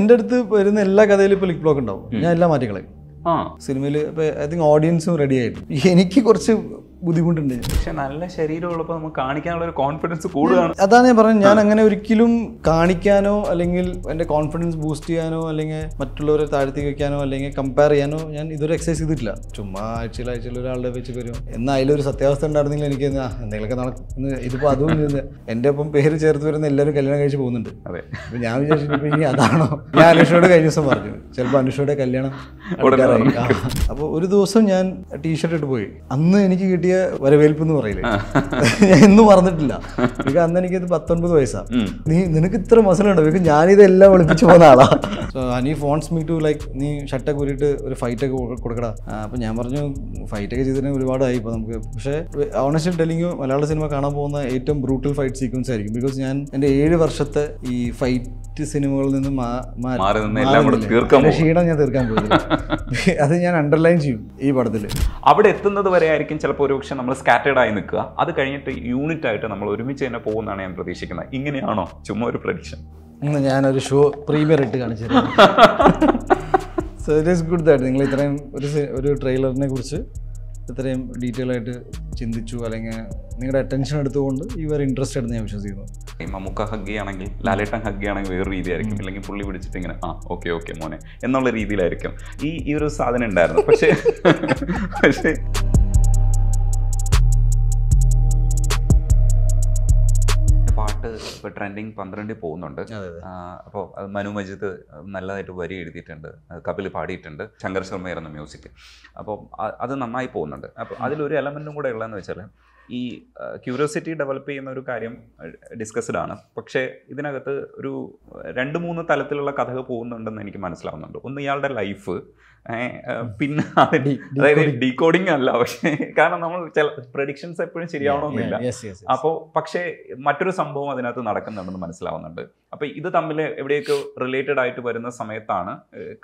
എന്റെ അടുത്ത് വരുന്ന എല്ലാ കഥയിലും ഇപ്പൊ ലിക് ബ്ലോക്ക് ഉണ്ടാവും ഞാൻ എല്ലാം മാറ്റിക്കളയും സിനിമയിൽ ഐ തിങ്ക് ഓഡിയൻസും റെഡി ആയിട്ടുണ്ട് എനിക്ക് കുറച്ച് ബുദ്ധിമുട്ടുണ്ട് പക്ഷെ നല്ല ശരീരമുള്ളപ്പോൾ നമുക്ക് കാണിക്കാനുള്ള ഒരു കോൺഫിഡൻസ് കൂടുതലാണ് അതാണ് ഞാൻ പറഞ്ഞത് ഞാൻ അങ്ങനെ ഒരിക്കലും കാണിക്കാനോ അല്ലെങ്കിൽ എൻ്റെ കോൺഫിഡൻസ് ബൂസ്റ്റ് ചെയ്യാനോ അല്ലെങ്കിൽ മറ്റുള്ളവരെ താഴ്ത്തി വയ്ക്കാനോ അല്ലെങ്കിൽ കമ്പയർ ചെയ്യാനോ ഞാൻ ഇതൊരു എക്സസൈസ് ചെയ്തിട്ടില്ല ചുമ്മാ ആഴ്ചയിൽ ആഴ്ചയിൽ ഒരാളുടെ വെച്ച് വരും എന്നാൽ അതിലൊരു സത്യാവസ്ഥ ഉണ്ടായിരുന്നെങ്കിൽ എനിക്ക് എന്തെങ്കിലുമൊക്കെ നടക്കുന്നു ഇതിപ്പോൾ അതും എൻ്റെ ഒപ്പം പേര് ചേർത്ത് വരുന്ന എല്ലാവരും കല്യാണം കഴിച്ച് പോകുന്നുണ്ട് അതെ ഞാൻ വിചാരിച്ചിട്ട് ഇനി അതാണോ ഞാൻ അനുഷയോട് കഴിഞ്ഞ ദിവസം പറഞ്ഞു ചിലപ്പോൾ അനുഷയുടെ കല്യാണം അപ്പോൾ ഒരു ദിവസം ഞാൻ ടീഷർട്ട് ഇട്ട് പോയി അന്ന് എനിക്ക് കിട്ടിയ വലിയ വരവേൽപ്പ് എന്ന് പറയില്ല ഞാൻ ഒന്നും മറന്നിട്ടില്ല എനിക്ക് അന്ന് എനിക്ക് പത്തൊൻപത് വയസ്സാ നീ നിനക്ക് ഇത്ര മസലുണ്ടോ എനിക്ക് ഞാനിതെല്ലാം വിളിപ്പിച്ചു പോകുന്ന ആളാ Hanif phones me to like നീ ഷട്ടൊക്കെ കൂരിട്ട് ഒരു ഫൈറ്റ് ഒക്കെ കൊടുക്കടാ അപ്പൊ ഞാൻ പറഞ്ഞു ഫൈറ്റ് ഒക്കെ ചെയ്തിട്ട് ഒരുപാടായി ഇപ്പൊ നമുക്ക് പക്ഷേ ഓണസ്റ്റ് ടെലിംഗ് മലയാള സിനിമ കാണാൻ പോകുന്ന ഏറ്റവും ബ്രൂട്ടൽ ഫൈറ്റ് സീക്വൻസ് ആയിരിക്കും ബിക്കോസ് ഞാൻ എന്റെ ഏഴ് വർഷത്തെ ഈ ഫൈറ്റ് സിനിമകളിൽ നിന്ന് ക്ഷീണം ഞാൻ തീർക്കാൻ പോയി അത് ഞാൻ അണ്ടർലൈൻ ചെയ്യും ഈ പടത്തില് അവിടെ എത്തുന്നത് വരെ ആയിരിക്കും ചിലപ്പോൾ ഒരു പക്ഷേ നമ്മൾ സ്കാറ്റേഡ് ആയി നിൽക്കുക അത് കഴിഞ്ഞിട്ട് യൂണിറ്റ് ആയിട്ട് നമ്മൾ ഒരുമിച്ച് തന്നെ പോകുന്നതാണ് ഞാൻ പ്രതീക്ഷിക്കുന്നത് ഇങ്ങനെയാണോ ചുമ്മാ ഒരു പ്രഡിക്ഷൻ ഇന്ന് ഞാനൊരു ഷോ പ്രീമിയർ ഇട്ട് കാണിച്ചു സോ ഗുഡ് ദാറ്റ് നിങ്ങൾ ഇത്രയും ഒരു ഒരു ട്രെയിലറിനെ കുറിച്ച് ഇത്രയും ഡീറ്റെയിൽ ആയിട്ട് ചിന്തിച്ചു അല്ലെങ്കിൽ നിങ്ങളുടെ അറ്റൻഷൻ എടുത്തുകൊണ്ട് ഈ വേറെ ഇൻട്രസ്റ്റ് എന്ന് ഞാൻ വിശ്വസിക്കുന്നു മമ്മൂക്ക ഹഗ് ആണെങ്കിൽ ലാലേട്ടൻ ഹഗ് ആണെങ്കിൽ വേറെ ആയിരിക്കും അല്ലെങ്കിൽ പുള്ളി പിടിച്ചിട്ട് ഇങ്ങനെ ആ ഓക്കെ ഓക്കെ മോനെ എന്നുള്ള രീതിയിലായിരിക്കും ഈ ഈ ഒരു സാധനം ഉണ്ടായിരുന്നു പക്ഷേ പക്ഷേ പാട്ട് ഇപ്പൊ ട്രെൻഡിങ് പന്ത്രണ്ടിൽ പോകുന്നുണ്ട് അപ്പോൾ മനു മജിത് നല്ലതായിട്ട് വരി എഴുതിയിട്ടുണ്ട് കപിൽ പാടിയിട്ടുണ്ട് ശങ്കർ ആയിരുന്നു മ്യൂസിക് അപ്പോൾ അത് നന്നായി പോകുന്നുണ്ട് അപ്പോൾ അതിലൊരു എലമെന്റും കൂടെ ഉള്ളതെന്ന് വെച്ചാൽ ഈ ക്യൂരിയോസിറ്റി ഡെവലപ്പ് ചെയ്യുന്ന ഒരു കാര്യം ഡിസ്കസ്ഡ് ആണ് പക്ഷേ ഇതിനകത്ത് ഒരു രണ്ട് മൂന്ന് തലത്തിലുള്ള കഥകൾ പോകുന്നുണ്ടെന്ന് എനിക്ക് മനസ്സിലാവുന്നുണ്ട് ഒന്ന് ഇയാളുടെ ലൈഫ് പിന്നെ അതായത് ഡീകോഡിങ് അല്ല പക്ഷേ കാരണം നമ്മൾ ചില പ്രഡിക്ഷൻസ് എപ്പോഴും ശരിയാവണമെന്നില്ല അപ്പോൾ പക്ഷേ മറ്റൊരു സംഭവം അതിനകത്ത് നടക്കുന്നുണ്ടെന്ന് മനസ്സിലാവുന്നുണ്ട് അപ്പോൾ ഇത് തമ്മിൽ എവിടെയൊക്കെ റിലേറ്റഡ് ആയിട്ട് വരുന്ന സമയത്താണ്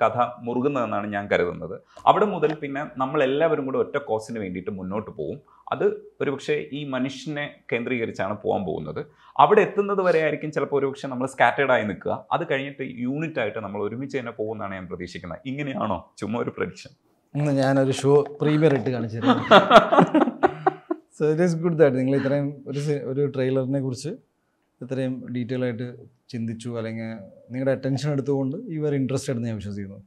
കഥ മുറുകുന്നതെന്നാണ് ഞാൻ കരുതുന്നത് അവിടെ മുതൽ പിന്നെ നമ്മൾ എല്ലാവരും കൂടെ ഒറ്റ കോസിന് വേണ്ടിയിട്ട് മുന്നോട്ട് പോകും അത് ഒരുപക്ഷെ ഈ മനുഷ്യനെ കേന്ദ്രീകരിച്ചാണ് പോകാൻ പോകുന്നത് അവിടെ എത്തുന്നത് വരെ ആയിരിക്കും ചിലപ്പോൾ ഒരുപക്ഷെ നമ്മൾ സ്കാറ്റേഡ് ആയി നിൽക്കുക അത് കഴിഞ്ഞിട്ട് യൂണിറ്റ് ആയിട്ട് നമ്മൾ ഒരുമിച്ച് തന്നെ പോകുന്നതാണ് ഞാൻ പ്രതീക്ഷിക്കുന്നത് ഇങ്ങനെയാണോ ചുമ്മാ ഒരു പ്രഡിക്ഷൻ ഞാനൊരു ഷോ പ്രീമിയർ ഇട്ട് കാണിച്ചിരുന്നു സോ ഗുഡ് ദാറ്റ് നിങ്ങൾ ഇത്രയും ഒരു ഒരു ട്രെയിലറിനെ കുറിച്ച് ഇത്രയും ഡീറ്റെയിൽ ആയിട്ട് ചിന്തിച്ചു അല്ലെങ്കിൽ നിങ്ങളുടെ അറ്റൻഷൻ എടുത്തുകൊണ്ട് ഈ ആർ ഇൻട്രസ്റ്റഡ് എന്ന് ഞാൻ വിശ്വസിക്കുന്നു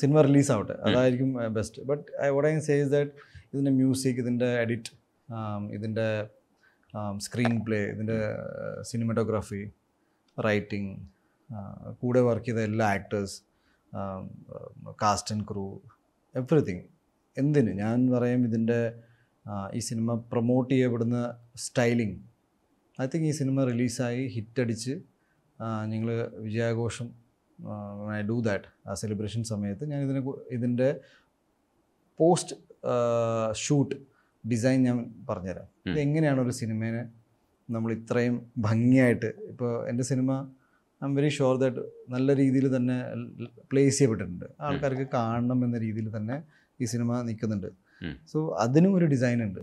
സിനിമ റിലീസ് ആവട്ടെ അതായിരിക്കും best but I would I says that ഇതിൻ്റെ മ്യൂസിക് ഇതിൻ്റെ എഡിറ്റ് ഇതിൻ്റെ സ്ക്രീൻ പ്ലേ ഇതിൻ്റെ സിനിമറ്റോഗ്രാഫി റൈറ്റിംഗ് കൂടെ വർക്ക് ചെയ്ത എല്ലാ actors cast and crew everything എന്തിന് ഞാൻ പറയും ഇതിൻ്റെ ഈ സിനിമ പ്രൊമോട്ട് ചെയ്യപ്പെടുന്ന സ്റ്റൈലിംഗ് ഐ തിങ്ക് ഈ സിനിമ റിലീസായി ഹിറ്റടിച്ച് ഞങ്ങൾ വിജയാഘോഷം ഐ ഡു ദാറ്റ് ആ സെലിബ്രേഷൻ സമയത്ത് ഞാൻ ഇതിനെ ഇതിൻ്റെ പോസ്റ്റ് ഷൂട്ട് ഡിസൈൻ ഞാൻ പറഞ്ഞുതരാം ഇത് എങ്ങനെയാണ് ഒരു സിനിമയെ നമ്മൾ ഇത്രയും ഭംഗിയായിട്ട് ഇപ്പോൾ എൻ്റെ cinema I am very sure that നല്ല രീതിയിൽ തന്നെ പ്ലേസ് ചെയ്യപ്പെട്ടിട്ടുണ്ട് ആൾക്കാർക്ക് കാണണം എന്ന രീതിയിൽ തന്നെ ഈ സിനിമ നിൽക്കുന്നുണ്ട് സോ അതിനും ഒരു ഡിസൈൻ ഉണ്ട്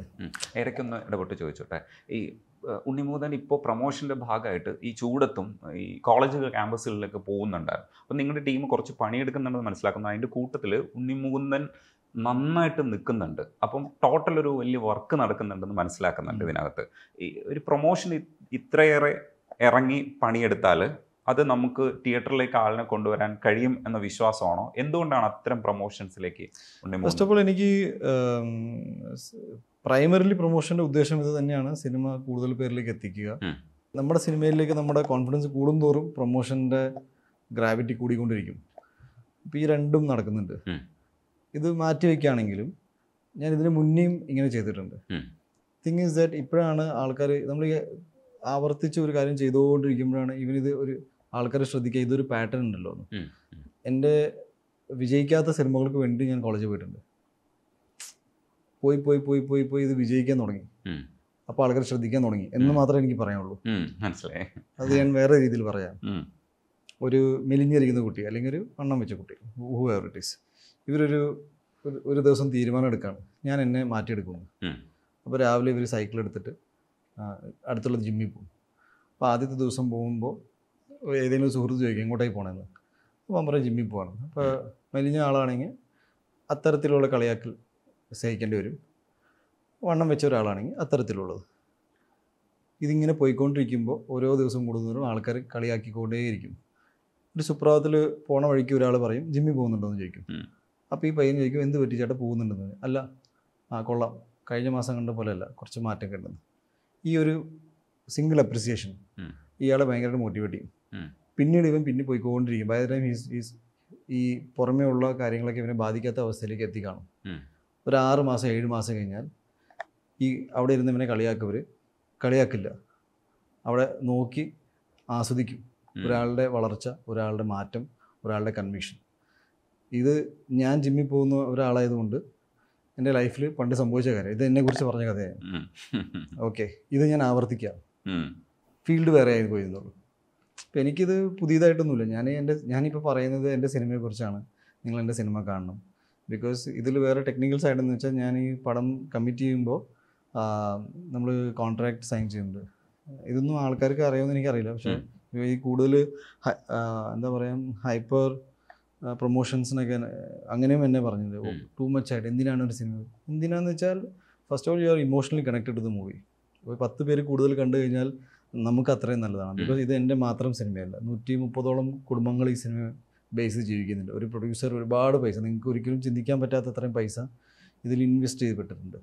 ഇടയ്ക്കൊന്ന് ഇടപെട്ട് ചോദിച്ചോട്ടെ ഈ ഉണ്ണിമൂതൻ ഇപ്പോൾ പ്രൊമോഷൻ്റെ ഭാഗമായിട്ട് ഈ ചൂടത്തും ഈ കോളേജ് ക്യാമ്പസുകളിലൊക്കെ പോകുന്നുണ്ടായിരുന്നു അപ്പോൾ നിങ്ങളുടെ ടീം കുറച്ച് പണിയെടുക്കുന്നുണ്ടെന്ന് മനസ്സിലാക്കുന്നു അതിൻ്റെ കൂട്ടത്തിൽ ഉണ്ണിമൂതൻ നന്നായിട്ട് നിൽക്കുന്നുണ്ട് അപ്പം ടോട്ടൽ ഒരു വലിയ വർക്ക് നടക്കുന്നുണ്ടെന്ന് മനസ്സിലാക്കുന്നുണ്ട് ഇതിനകത്ത് ഈ ഒരു പ്രൊമോഷൻ ഇത്രയേറെ ഇറങ്ങി പണിയെടുത്താൽ അത് നമുക്ക് തിയേറ്ററിലേക്ക് ആളിനെ കൊണ്ടുവരാൻ കഴിയും എന്ന വിശ്വാസമാണോ എന്തുകൊണ്ടാണ് അത്തരം പ്രൊമോഷൻസിലേക്ക് ഫസ്റ്റ് ഓഫ് ഓൾ എനിക്ക് പ്രൈമറിലി പ്രൊമോഷൻ്റെ ഉദ്ദേശം ഇത് തന്നെയാണ് സിനിമ കൂടുതൽ പേരിലേക്ക് എത്തിക്കുക നമ്മുടെ സിനിമയിലേക്ക് നമ്മുടെ കോൺഫിഡൻസ് കൂടുന്തോറും പ്രൊമോഷൻ്റെ ഗ്രാവിറ്റി കൂടിക്കൊണ്ടിരിക്കും ഇപ്പം ഈ രണ്ടും നടക്കുന്നുണ്ട് ഇത് മാറ്റി വയ്ക്കുകയാണെങ്കിലും ഞാൻ ഇതിന് മുന്നേയും ഇങ്ങനെ ചെയ്തിട്ടുണ്ട് തിങ് ഇസ് ദാറ്റ് ഇപ്പോഴാണ് ആൾക്കാർ നമ്മൾ ആവർത്തിച്ച് ഒരു കാര്യം ചെയ്തുകൊണ്ടിരിക്കുമ്പോഴാണ് ഇവൻ ഇത് ഒരു ആൾക്കാരെ ശ്രദ്ധിക്കുക ഇതൊരു പാറ്റേൺ ഉണ്ടല്ലോ എൻ്റെ വിജയിക്കാത്ത സിനിമകൾക്ക് വേണ്ടി ഞാൻ കോളേജിൽ പോയിട്ടുണ്ട് പോയി പോയി പോയി പോയി പോയി ഇത് വിജയിക്കാൻ തുടങ്ങി അപ്പോൾ ആൾക്കാർ ശ്രദ്ധിക്കാൻ തുടങ്ങി എന്ന് മാത്രമേ എനിക്ക് പറയാനുള്ളൂ അത് ഞാൻ വേറെ രീതിയിൽ പറയാം ഒരു മെലിഞ്ഞിരിക്കുന്ന കുട്ടി അല്ലെങ്കിൽ ഒരു വണ്ണം വെച്ച കുട്ടി ഹൂ എവർ ഇറ്റ് ഈസ് ഇവരൊരു ഒരു ദിവസം തീരുമാനം എടുക്കാണ് ഞാൻ എന്നെ മാറ്റിയെടുക്കുന്നു അപ്പോൾ രാവിലെ ഇവർ സൈക്കിൾ എടുത്തിട്ട് അടുത്തുള്ള ജിമ്മിൽ പോകും അപ്പോൾ ആദ്യത്തെ ദിവസം പോകുമ്പോൾ ഏതെങ്കിലും സുഹൃത്ത് ചോദിക്കും ഇങ്ങോട്ടേക്ക് പോകണമെന്ന് അപ്പോൾ അമ്പറ ജിമ്മിൽ പോകണം അപ്പോൾ മെലിഞ്ഞ ആളാണെങ്കിൽ അത്തരത്തിലുള്ള കളിയാക്കൽ സഹിക്കേണ്ടി വരും വണ്ണം വെച്ച ഒരാളാണെങ്കിൽ അത്തരത്തിലുള്ളത് ഇതിങ്ങനെ പോയിക്കൊണ്ടിരിക്കുമ്പോൾ ഓരോ ദിവസം കൂടുന്നവരും ആൾക്കാർ കളിയാക്കിക്കൊണ്ടേയിരിക്കും ഒരു സുപ്രഭാതത്തിൽ പോണ വഴിക്ക് ഒരാൾ പറയും ജിമ്മിൽ പോകുന്നുണ്ടോ എന്ന് ചോദിക്കും അപ്പോൾ ഈ പയ്യൻ ചോദിക്കും എന്ത് പറ്റി ചേട്ടാ പോകുന്നുണ്ടെന്ന് അല്ല ആ കൊള്ളാം കഴിഞ്ഞ മാസം കണ്ട പോലെയല്ല കുറച്ച് മാറ്റം കണ്ടെന്ന് ഈ ഒരു സിംഗിൾ അപ്രിസിയേഷൻ ഇയാളെ ഭയങ്കരമായിട്ട് മോട്ടിവേറ്റ് ചെയ്യും പിന്നീട് ഇവൻ പിന്നെ പോയിക്കൊണ്ടിരിക്കും ബൈ ടൈം ഹീസ് ഈസ് ഈ പുറമേ ഉള്ള കാര്യങ്ങളൊക്കെ ഇവനെ ബാധിക്കാത്ത അവസ്ഥയിലേക്ക് എത്തിക്കാണും ഒരു ആറ് മാസം ഏഴ് മാസം കഴിഞ്ഞാൽ ഈ അവിടെ ഇരുന്ന് ഇവനെ കളിയാക്കവർ കളിയാക്കില്ല അവിടെ നോക്കി ആസ്വദിക്കും ഒരാളുടെ വളർച്ച ഒരാളുടെ മാറ്റം ഒരാളുടെ കൺവിക്ഷൻ ഇത് ഞാൻ ജിമ്മിൽ പോകുന്ന ഒരാളായതുകൊണ്ട് എൻ്റെ ലൈഫിൽ പണ്ട് സംഭവിച്ച കാര്യം ഇത് കുറിച്ച് പറഞ്ഞ കഥയാണ് ഓക്കെ ഇത് ഞാൻ ആവർത്തിക്കാം ഫീൽഡ് വേറെ ആയി പോയിരുന്നുള്ളൂ അപ്പം എനിക്കിത് പുതിയതായിട്ടൊന്നുമില്ല ഞാൻ എൻ്റെ ഞാനിപ്പോൾ പറയുന്നത് എൻ്റെ സിനിമയെക്കുറിച്ചാണ് നിങ്ങൾ എൻ്റെ സിനിമ കാണണം ബിക്കോസ് ഇതിൽ വേറെ ടെക്നിക്കൽ സൈഡ് എന്ന് വെച്ചാൽ ഞാൻ ഈ പടം കമ്മിറ്റ് ചെയ്യുമ്പോൾ നമ്മൾ കോൺട്രാക്ട് സൈൻ ചെയ്യുന്നുണ്ട് ഇതൊന്നും ആൾക്കാർക്ക് അറിയുമെന്ന് എനിക്കറിയില്ല പക്ഷേ ഈ കൂടുതൽ എന്താ പറയുക ഹൈപ്പർ പ്രൊമോഷൻസിനൊക്കെ അങ്ങനെയും എന്നെ പറഞ്ഞത് ടു മച്ച് ആയിട്ട് എന്തിനാണ് ഒരു സിനിമ എന്തിനാന്ന് വെച്ചാൽ first of all you are emotionally connected to the movie ഒരു പത്ത് പേര് കൂടുതൽ കണ്ടു കഴിഞ്ഞാൽ നമുക്ക് അത്രയും നല്ലതാണ് ബിക്കോസ് ഇത് എൻ്റെ മാത്രം സിനിമയല്ല നൂറ്റി മുപ്പതോളം കുടുംബങ്ങൾ ഈ സിനിമ ബേസ് ജീവിക്കുന്നുണ്ട് ഒരു പ്രൊഡ്യൂസർ ഒരുപാട് പൈസ നിങ്ങൾക്ക് ഒരിക്കലും ചിന്തിക്കാൻ പറ്റാത്ത അത്രയും പൈസ ഇതിൽ ഇൻവെസ്റ്റ് ചെയ്തിട്ടുണ്ട്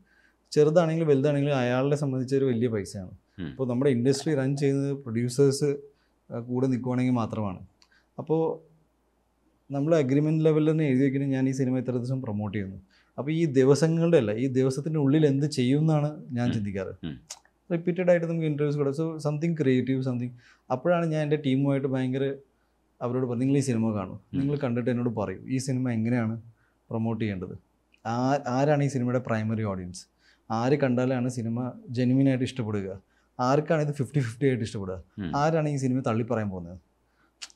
ചെറുതാണെങ്കിലും വലുതാണെങ്കിലും അയാളെ സംബന്ധിച്ച ഒരു വലിയ പൈസയാണ് അപ്പോൾ നമ്മുടെ ഇൻഡസ്ട്രി റൺ ചെയ്യുന്നത് പ്രൊഡ്യൂസേഴ്സ് കൂടെ നിൽക്കുവാണെങ്കിൽ മാത്രമാണ് അപ്പോൾ നമ്മൾ അഗ്രിമെൻറ്റ് ലെവലിൽ നിന്ന് എഴുതി വയ്ക്കുന്ന ഞാൻ ഈ സിനിമ ഇത്ര ദിവസം പ്രൊമോട്ട് ചെയ്യുന്നു അപ്പോൾ ഈ ദിവസങ്ങളുടെ അല്ല ഈ ദിവസത്തിൻ്റെ ഉള്ളിൽ എന്ത് ചെയ്യും എന്നാണ് ഞാൻ ചിന്തിക്കാറ് റിപ്പീറ്റഡ് ആയിട്ട് നമുക്ക് ഇൻ്റർവ്യൂസ് കൂടെ സോ സംതിങ് ക്രിയേറ്റീവ് സംതിങ് അപ്പോഴാണ് ഞാൻ എൻ്റെ ടീമുമായിട്ട് ഭയങ്കര അവരോട് പറഞ്ഞു നിങ്ങൾ ഈ സിനിമ കാണും നിങ്ങൾ കണ്ടിട്ട് എന്നോട് പറയും ഈ സിനിമ എങ്ങനെയാണ് പ്രൊമോട്ട് ചെയ്യേണ്ടത് ആ ആരാണ് ഈ സിനിമയുടെ പ്രൈമറി ഓഡിയൻസ് ആര് കണ്ടാലാണ് സിനിമ ജെനുവിനായിട്ട് ഇഷ്ടപ്പെടുക ആർക്കാണ് ഇത് ഫിഫ്റ്റി ഫിഫ്റ്റി ആയിട്ട് ഇഷ്ടപ്പെടുക ആരാണ് ഈ സിനിമ തള്ളിപ്പറയാൻ പോകുന്നത്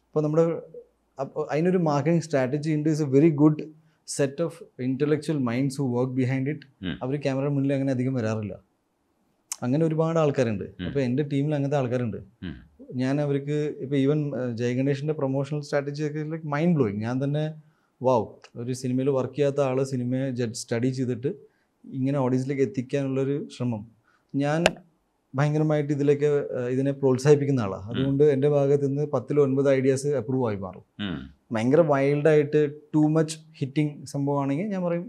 അപ്പോൾ നമ്മുടെ അതിനൊരു മാർക്കറ്റിംഗ് സ്ട്രാറ്റജി ഉണ്ട് is a very good set of intellectual minds who work behind it അവർ ക്യാമറ മുന്നിൽ അങ്ങനെ അധികം വരാറില്ല അങ്ങനെ ഒരുപാട് ആൾക്കാരുണ്ട് അപ്പോൾ എൻ്റെ ടീമിൽ അങ്ങനത്തെ ആൾക്കാരുണ്ട് ഞാൻ അവർക്ക് ഇപ്പോൾ ഈവൻ ജയഗണേഷിൻ്റെ പ്രൊമോഷണൽ സ്ട്രാറ്റജി ഒക്കെ ലൈക്ക് മൈൻഡ് ബ്ലോയിങ് ഞാൻ തന്നെ വാവ് ഒരു സിനിമയിൽ വർക്ക് ചെയ്യാത്ത ആൾ സിനിമയെ സ്റ്റഡി ചെയ്തിട്ട് ഇങ്ങനെ ഓഡിയൻസിലേക്ക് എത്തിക്കാനുള്ളൊരു ശ്രമം ഞാൻ ഭയങ്കരമായിട്ട് ഇതിലേക്ക് ഇതിനെ പ്രോത്സാഹിപ്പിക്കുന്ന ആളാണ് അതുകൊണ്ട് എൻ്റെ ഭാഗത്ത് നിന്ന് പത്തിൽ ഒൻപത് ഐഡിയാസ് അപ്രൂവ് ആയി മാറും ഭയങ്കര വൈൽഡായിട്ട് ടു മച്ച് ഹിറ്റിംഗ് സംഭവമാണെങ്കിൽ ഞാൻ പറയും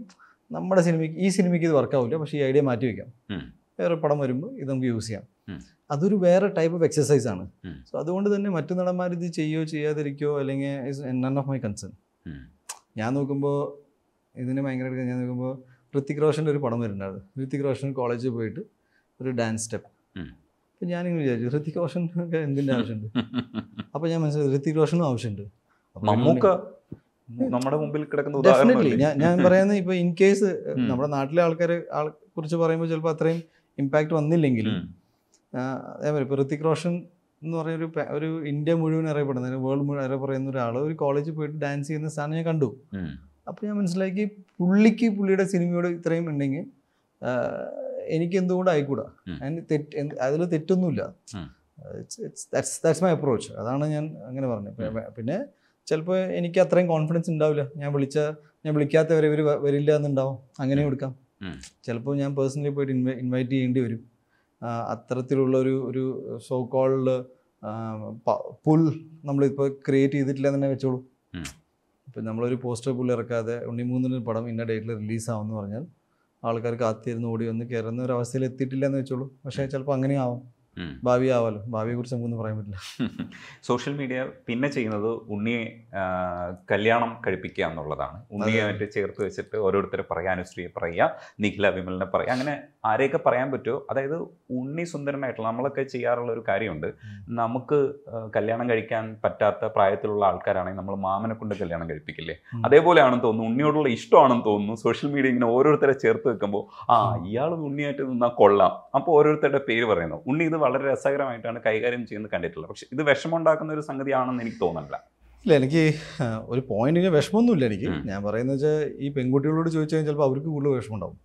നമ്മുടെ സിനിമയ്ക്ക് ഈ സിനിമയ്ക്ക് ഇത് വർക്കാവില്ല പക്ഷേ ഈ ഐഡിയ മാറ്റി വയ്ക്കാം വേറെ പടം വരുമ്പോൾ ഇത് നമുക്ക് യൂസ് ചെയ്യാം അതൊരു വേറെ ടൈപ്പ് ഓഫ് എക്സസൈസ് ആണ് സോ അതുകൊണ്ട് തന്നെ മറ്റു നടന്മാർ ഇത് ചെയ്യോ ചെയ്യാതിരിക്കോ അല്ലെങ്കിൽ നൺ ഓഫ് മൈ കൺസേൺ ഞാൻ നോക്കുമ്പോൾ ഇതിനെ ഭയങ്കരമായിട്ട് ഞാൻ നോക്കുമ്പോൾ ഋത്തിക് റോഷൻ്റെ ഒരു പടം വരുന്നുണ്ടായിരുന്നു ഋത്തിക് റോഷൻ കോളേജിൽ പോയിട്ട് ഒരു ഡാൻസ് സ്റ്റെപ്പ് അപ്പം ഞാനിങ്ങനെ വിചാരിച്ചു ഹൃത്തിക് റോഷൻ ഒക്കെ എന്തിൻ്റെ ആവശ്യമുണ്ട് അപ്പം ഞാൻ മനസ്സിലായി ഹൃത്തിക് റോഷനും ആവശ്യമുണ്ട് നമ്മുടെ മുമ്പിൽ കിടക്കുന്ന ഡെഫിനറ്റ്ലി ഞാൻ ഞാൻ പറയുന്നത് ഇപ്പൊ ഇൻ കേസ് നമ്മുടെ നാട്ടിലെ ആൾക്കാരെ ആളെ കുറിച്ച് പറയുമ്പോൾ ചിലപ്പോൾ അത്രയും ഇമ്പാക്ട് വന്നില്ലെങ്കിലും അതേപോലെ ഇപ്പൊ ഹൃത്തിക് റോഷൻ എന്ന് പറയുന്ന ഒരു ഒരു ഇന്ത്യ മുഴുവൻ അറിയപ്പെടുന്ന വേൾഡ് മുഴുവൻ അറിയപ്പെടുന്ന ഒരാൾ ഒരു കോളേജിൽ പോയിട്ട് ഡാൻസ് ചെയ്യുന്ന സ്ഥാനം ഞാൻ കണ്ടു അപ്പൊ ഞാൻ മനസ്സിലാക്കി പുള്ളിക്ക് പുള്ളിയുടെ സിനിമയോട് ഇത്രയും ഉണ്ടെങ്കിൽ എനിക്ക് എന്തുകൊണ്ട് ആയിക്കൂടാ അതിന് തെറ്റ് അതിൽ തെറ്റൊന്നുമില്ല ദാറ്റ്സ് മൈ അപ്രോച്ച് അതാണ് ഞാൻ അങ്ങനെ പറഞ്ഞത് പിന്നെ ചിലപ്പോൾ എനിക്ക് അത്രയും കോൺഫിഡൻസ് ഉണ്ടാവില്ല ഞാൻ വിളിച്ച ഞാൻ വിളിക്കാത്തവരെ ഇവർ വരില്ല എന്നുണ്ടാവും അങ്ങനെ കൊടുക്കാം ചിലപ്പോൾ ഞാൻ പേഴ്സണലി പോയിട്ട് ഇൻവൈറ്റ് ചെയ്യേണ്ടി വരും അത്തരത്തിലുള്ള ഒരു ഒരു സോ കോൾഡ് പുൽ നമ്മളിപ്പോൾ ക്രിയേറ്റ് ചെയ്തിട്ടില്ല തന്നെ വെച്ചോളൂ ഇപ്പം നമ്മളൊരു പോസ്റ്റർ പുല്ല് ഇറക്കാതെ ഉണ്ണിമൂന്നിന് പടം ഇന്ന ഡേറ്റിൽ റിലീസാവും എന്ന് പറഞ്ഞാൽ ആൾക്കാർ കാത്തിരുന്ന് ഓടി വന്ന് കയറുന്ന ഒരു അവസ്ഥയിൽ എത്തിയിട്ടില്ല എന്ന് വെച്ചോളൂ പക്ഷേ ചിലപ്പോൾ അങ്ങനെ ഭാവി ആവാലോ ഭാവിയെ കുറിച്ച് നമുക്കൊന്നും പറയാൻ പറ്റില്ല സോഷ്യൽ മീഡിയ പിന്നെ ചെയ്യുന്നത് ഉണ്ണിയെ കല്യാണം കഴിപ്പിക്കുക എന്നുള്ളതാണ് ഉണ്ണിയായിട്ട് ചേർത്ത് വെച്ചിട്ട് ഓരോരുത്തരെ പറയുക അനുശ്രീയെ പറയുക നിഖില വിമലിനെ പറയുക അങ്ങനെ ആരെയൊക്കെ പറയാൻ പറ്റുമോ അതായത് ഉണ്ണി സുന്ദരമായിട്ടുള്ള നമ്മളൊക്കെ ചെയ്യാറുള്ള ഒരു കാര്യമുണ്ട് നമുക്ക് കല്യാണം കഴിക്കാൻ പറ്റാത്ത പ്രായത്തിലുള്ള ആൾക്കാരാണെങ്കിൽ നമ്മൾ മാമനെ കൊണ്ട് കല്യാണം കഴിപ്പിക്കില്ലേ അതേപോലെയാണെന്ന് തോന്നുന്നു ഉണ്ണിയോടുള്ള ഇഷ്ടമാണെന്ന് തോന്നുന്നു സോഷ്യൽ മീഡിയ ഇങ്ങനെ ഓരോരുത്തരെ ചേർത്ത് വെക്കുമ്പോൾ ആ ഇയാൾ ഉണ്ണിയായിട്ട് നിന്നാൽ കൊള്ളാം അപ്പോൾ ഓരോരുത്തരുടെ പേര് പറയുന്നു ഉണ്ണി ഇത് വളരെ രസകരമായിട്ടാണ് കൈകാര്യം ചെയ്യുന്നത് കണ്ടിട്ടുള്ളത് പക്ഷെ ഇത് വിഷമമുണ്ടാക്കുന്ന ഒരു സംഗതിയാണെന്ന് എനിക്ക് തോന്നുന്നില്ല ഇല്ല എനിക്ക് ഒരു പോയിന്റിന് വിഷമമൊന്നുമില്ല എനിക്ക് ഞാൻ പറയുന്നത് വെച്ചാൽ ഈ പെൺകുട്ടികളോട് ചോദിച്ചു കഴിഞ്ഞാൽ ചിലപ്പോൾ അവർക്ക് കൂടുതൽ വിഷമമുണ്ടാവും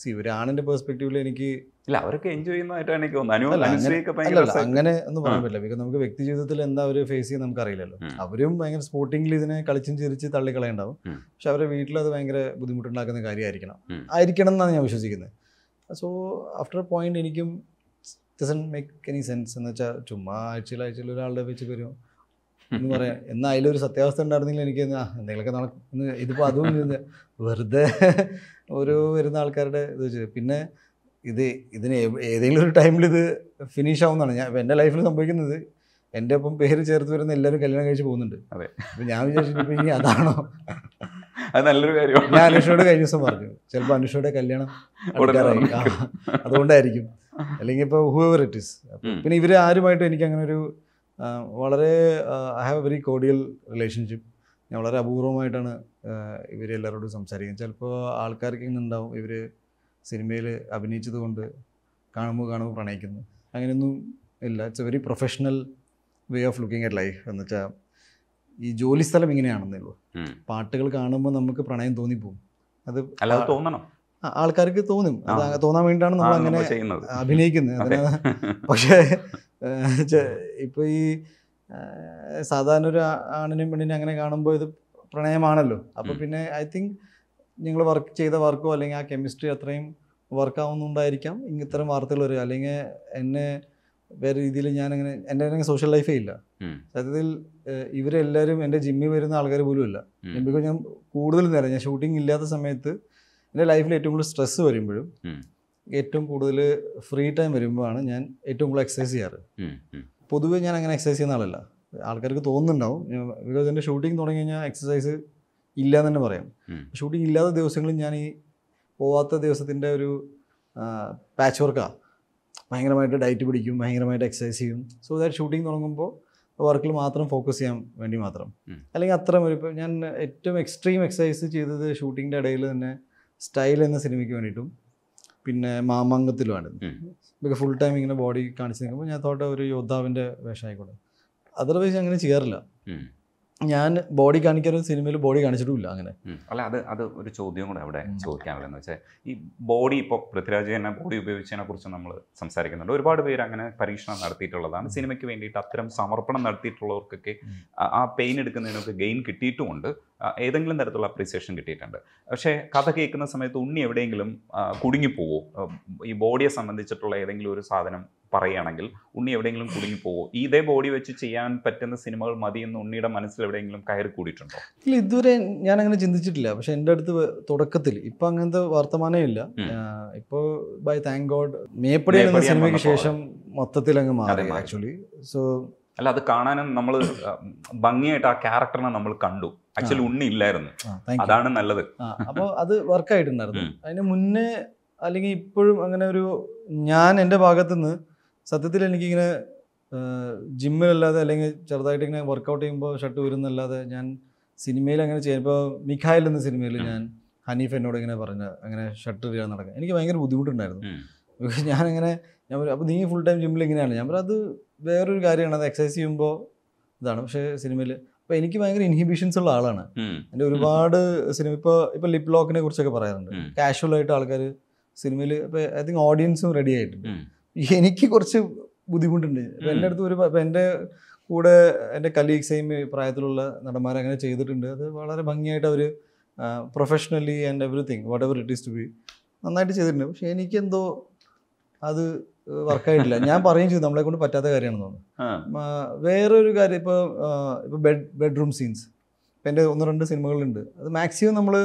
സി ഒരു ആണിന്റെ പെർസ്പെക്റ്റീവിൽ എനിക്ക് ഇല്ല അവരൊക്കെ എൻജോയ് ചെയ്യുന്നതായിട്ടാണ് എനിക്ക് തോന്നുന്നത് അങ്ങനെ ഒന്നും പറയാൻ പറ്റില്ല ബിക്കോസ് നമുക്ക് വ്യക്തി ജീവിതത്തിൽ എന്താ അവർ ഫേസ് ചെയ്യുന്നത് നമുക്ക് അറിയില്ലല്ലോ അവരും ഭയങ്കര സ്പോർട്ടിംഗിൽ ഇതിനെ കളിച്ചും ചിരിച്ച് തള്ളിക്കളയുണ്ടാവും പക്ഷെ അവരുടെ വീട്ടിൽ അത് ഭയങ്കര ബുദ്ധിമുട്ടുണ്ടാക്കുന്ന കാര്യമായിരിക്കണം ആയിരിക്കണം എന്നാണ് ഞാൻ വിശ്വസിക്കുന്നത് സോ ആഫ്റ്റർ പോയിന്റ് എനിക്കും ഡസൻ മേക്ക് എനി സെൻസ് എന്ന് വെച്ചാൽ ചുമ്മാ ആഴ്ചയിൽ ആഴ്ചയിൽ ഒരാളുടെ വെച്ച് വരും എന്ന് പറയാം എന്നാൽ അതിലൊരു സത്യാവസ്ഥ ഉണ്ടായിരുന്നെങ്കിൽ എനിക്ക് എന്തെങ്കിലുമൊക്കെ നടക്കും ഇതിപ്പോൾ അതും വെറുതെ ഒരു വരുന്ന ആൾക്കാരുടെ ഇത് വെച്ച് പിന്നെ ഇത് ഇതിന് ഏതെങ്കിലും ഒരു ടൈമിൽ ഇത് ഫിനിഷ് ആവുന്നതാണ് ഞാൻ എൻ്റെ ലൈഫിൽ സംഭവിക്കുന്നത് എൻ്റെ ഒപ്പം പേര് ചേർത്ത് വരുന്ന എല്ലാവരും കല്യാണം കഴിച്ച് പോകുന്നുണ്ട് അതെ അപ്പം ഞാൻ വിചാരിച്ചിട്ട് ഇനി അതാണോ അത് നല്ലൊരു കാര്യമാണ് ഞാൻ അനുഷയോട് കഴിഞ്ഞ ദിവസം പറഞ്ഞു ചിലപ്പോൾ അനുഷയുടെ കല്യാണം അതുകൊണ്ടായിരിക്കും അല്ലെങ്കിൽ ഇപ്പോൾ ഹൂവർ ഇറ്റ് ഇസ് പിന്നെ ഇവർ ആരുമായിട്ടും എനിക്ക് അങ്ങനെ ഒരു വളരെ I have a very cordial relationship ഞാൻ വളരെ അപൂർവമായിട്ടാണ് ഇവരെല്ലാവരോടും സംസാരിക്കുന്നത് ചിലപ്പോൾ ആൾക്കാർക്ക് ഇങ്ങനെ ഉണ്ടാവും ഇവർ സിനിമയിൽ അഭിനയിച്ചത് കൊണ്ട് കാണുമ്പോൾ കാണുമ്പോൾ പ്രണയിക്കുന്നു അങ്ങനെയൊന്നും ഇല്ല it's a very professional way of looking at life എന്ന് വെച്ചാൽ ഈ ജോലി സ്ഥലം ഇങ്ങനെയാണെന്നേ ഉള്ളൂ പാട്ടുകൾ കാണുമ്പോൾ നമുക്ക് പ്രണയം തോന്നിപ്പോകും അത് അല്ലാതെ തോന്നണം ആൾക്കാർക്ക് തോന്നും അത് തോന്നാൻ വേണ്ടിയിട്ടാണ് നമ്മൾ അങ്ങനെ അഭിനയിക്കുന്നത് പക്ഷേ ഇപ്പൊ ഈ സാധാരണ ഒരു ആണിനും പെണ്ണിനും അങ്ങനെ കാണുമ്പോൾ ഇത് പ്രണയമാണല്ലോ അപ്പോൾ പിന്നെ ഐ തിങ്ക് ഞങ്ങൾ വർക്ക് ചെയ്ത വർക്കോ അല്ലെങ്കിൽ ആ കെമിസ്ട്രി അത്രയും വർക്കാവുന്നുണ്ടായിരിക്കാം ഇത്തരം വാർത്തകൾ വരിക അല്ലെങ്കിൽ എന്നെ വേറെ രീതിയിൽ ഞാനങ്ങനെ എൻ്റെ അങ്ങനെ സോഷ്യൽ ലൈഫേ ഇല്ല സത്യത്തിൽ ഇവരെല്ലാവരും എൻ്റെ ജിമ്മിൽ വരുന്ന ആൾക്കാർ പോലും ഇല്ല ബിക്കോസ് ഞാൻ കൂടുതൽ നേരം ഞാൻ ഷൂട്ടിംഗ് ഇല്ലാത്ത സമയത്ത് എൻ്റെ ലൈഫിൽ ഏറ്റവും കൂടുതൽ സ്ട്രെസ്സ് വരുമ്പോഴും ഏറ്റവും കൂടുതൽ ഫ്രീ ടൈം വരുമ്പോഴാണ് ഞാൻ ഏറ്റവും കൂടുതൽ എക്സസൈസ് ചെയ്യാറ് പൊതുവേ ഞാൻ അങ്ങനെ എക്സസൈസ് ചെയ്യുന്ന ആളല്ല ആൾക്കാർക്ക് തോന്നുന്നുണ്ടാവും ബിക്കോസ് എൻ്റെ ഷൂട്ടിംഗ് തുടങ്ങി കഴിഞ്ഞാൽ എക്സസൈസ് ഇല്ല എന്ന് തന്നെ പറയാം ഷൂട്ടിംഗ് ഇല്ലാത്ത ദിവസങ്ങളിൽ ഞാൻ ഈ പോവാത്ത ദിവസത്തിൻ്റെ ഒരു പാച്ച് വർക്കാണ് ഭയങ്കരമായിട്ട് ഡയറ്റ് പിടിക്കും ഭയങ്കരമായിട്ട് എക്സസൈസ് ചെയ്യും സോ ദാറ്റ് ഷൂട്ടിംഗ് തുടങ്ങുമ്പോൾ വർക്കിൽ മാത്രം ഫോക്കസ് ചെയ്യാൻ വേണ്ടി മാത്രം അല്ലെങ്കിൽ അത്ര ഒരു ഇപ്പം ഞാൻ ഏറ്റവും എക്സ്ട്രീം എക്സസൈസ് ചെയ്തത് ഷൂട്ടിങ്ങിൻ്റെ ഇടയിൽ തന്നെ സ്റ്റൈൽ എന്ന സിനിമയ്ക്ക് വേണ്ടിയിട്ടും പിന്നെ ആണ് ഇതൊക്കെ ഫുൾ ടൈം ഇങ്ങനെ ബോഡി കാണിച്ച് നിൽക്കുമ്പോൾ ഞാൻ തോട്ട ഒരു യോദ്ധാവിൻ്റെ വേഷമായിക്കോട്ടെ അതർവൈസ് അങ്ങനെ ചെയ്യാറില്ല ഞാൻ ബോഡി കാണിക്കുന്ന സിനിമയിൽ ബോഡി കാണിച്ചിട്ടുമില്ല അങ്ങനെ അല്ല അത് അത് ഒരു ചോദ്യം കൂടെ അവിടെ എന്ന് വെച്ചാൽ ഈ ബോഡി ഇപ്പോൾ പൃഥ്വിരാജ് തന്നെ ബോഡി ഉപയോഗിച്ചതിനെ കുറിച്ച് നമ്മൾ സംസാരിക്കുന്നുണ്ട് ഒരുപാട് പേര് അങ്ങനെ പരീക്ഷണം നടത്തിയിട്ടുള്ളതാണ് സിനിമയ്ക്ക് വേണ്ടിയിട്ട് അത്തരം സമർപ്പണം നടത്തിയിട്ടുള്ളവർക്കൊക്കെ ആ പെയിൻ എടുക്കുന്നതിനൊക്കെ ഗെയിൻ കിട്ടിയിട്ടുമുണ്ട് ഏതെങ്കിലും തരത്തിലുള്ള അപ്രീസിയേഷൻ കിട്ടിയിട്ടുണ്ട് പക്ഷേ കഥ കേൾക്കുന്ന സമയത്ത് ഉണ്ണി എവിടെയെങ്കിലും കുടുങ്ങിപ്പോവോ ഈ ബോഡിയെ സംബന്ധിച്ചിട്ടുള്ള ഏതെങ്കിലും ഒരു സാധനം പറയുകയാണെങ്കിൽ ഉണ്ണി എവിടെയെങ്കിലും കുടുങ്ങി പോകുമോ ഇതേ ബോഡി വെച്ച് ചെയ്യാൻ പറ്റുന്ന സിനിമകൾ മതി എന്ന് ഉണ്ണിയുടെ മനസ്സിൽ എവിടെയെങ്കിലും കയറി കൂടിയിട്ടുണ്ടോ ഇല്ല ഇതുവരെ ഞാൻ അങ്ങനെ ചിന്തിച്ചിട്ടില്ല പക്ഷെ എൻ്റെ അടുത്ത് തുടക്കത്തിൽ ഇപ്പം അങ്ങനത്തെ വർത്തമാനേ ഇല്ല ഇപ്പോൾ ബൈ താങ്ക് ഗോഡ് മേപ്പടി എന്ന സിനിമയ്ക്ക് ശേഷം മൊത്തത്തിൽ അങ്ങ് മാറി ആക്ച്വലി സോ അല്ല അത് കാണാനും നമ്മൾ ഭംഗിയായിട്ട് ആ ക്യാരക്ടറിനെ നമ്മൾ കണ്ടു ആക്ച്വലി ഉണ്ണി ഇല്ലായിരുന്നു അതാണ് നല്ലത് അപ്പോൾ അത് വർക്ക് ആയിട്ടുണ്ടായിരുന്നു അതിന് മുന്നേ അല്ലെങ്കിൽ ഇപ്പോഴും അങ്ങനെ ഒരു ഞാൻ എൻ്റെ ഭാഗത്തുനിന്ന് സത്യത്തിൽ എനിക്കിങ്ങനെ ജിമ്മിലല്ലാതെ അല്ലെങ്കിൽ ചെറുതായിട്ട് ഇങ്ങനെ വർക്കൗട്ട് ചെയ്യുമ്പോൾ ഷർട്ട് വരുന്നല്ലാതെ ഞാൻ സിനിമയിൽ അങ്ങനെ ഇപ്പോൾ മിഖായിൽ എന്ന സിനിമയിൽ ഞാൻ ഹനീഫ് എന്നോട് ഇങ്ങനെ പറഞ്ഞ അങ്ങനെ ഷർട്ട് വീഴാൻ നടക്കുക എനിക്ക് ഭയങ്കര ബുദ്ധിമുട്ടുണ്ടായിരുന്നു ബിക്കോസ് ഞാനങ്ങനെ ഞാൻ അപ്പോൾ നീ ഫുൾ ടൈം ജിമ്മിൽ ഇങ്ങനെയാണ് ഞാൻ പറഞ്ഞത് വേറൊരു കാര്യമാണ് അത് എക്സസൈസ് ചെയ്യുമ്പോൾ ഇതാണ് പക്ഷേ സിനിമയിൽ അപ്പോൾ എനിക്ക് ഭയങ്കര ഇൻഹിബിഷൻസ് ഉള്ള ആളാണ് എൻ്റെ ഒരുപാട് സിനിമ ഇപ്പോൾ ഇപ്പോൾ ലിപ് ലോക്കിനെ കുറിച്ചൊക്കെ പറയാറുണ്ട് കാഷ്വൽ ആയിട്ട് ആൾക്കാർ സിനിമയിൽ ഇപ്പോൾ ഐ തിങ്ക് ഓഡിയൻസും റെഡി ആയിട്ടുണ്ട് എനിക്ക് കുറച്ച് ബുദ്ധിമുട്ടുണ്ട് എൻ്റെ അടുത്ത് ഒരു എൻ്റെ കൂടെ എൻ്റെ കലീഗ് സെയിം പ്രായത്തിലുള്ള നടന്മാർ അങ്ങനെ ചെയ്തിട്ടുണ്ട് അത് വളരെ ഭംഗിയായിട്ട് അവർ professionally and everything whatever it is to be നന്നായിട്ട് ചെയ്തിട്ടുണ്ട് പക്ഷേ എനിക്കെന്തോ അത് വർക്കായിട്ടില്ല ഞാൻ പറയുകയും ചെയ്തു നമ്മളെ കൊണ്ട് പറ്റാത്ത കാര്യമാണെന്ന് തോന്നുന്നു വേറൊരു കാര്യം ഇപ്പോൾ ഇപ്പോൾ ബെഡ് ബെഡ്റൂം സീൻസ് ഇപ്പം എൻ്റെ ഒന്ന് രണ്ട് സിനിമകളുണ്ട് അത് മാക്സിമം നമ്മൾ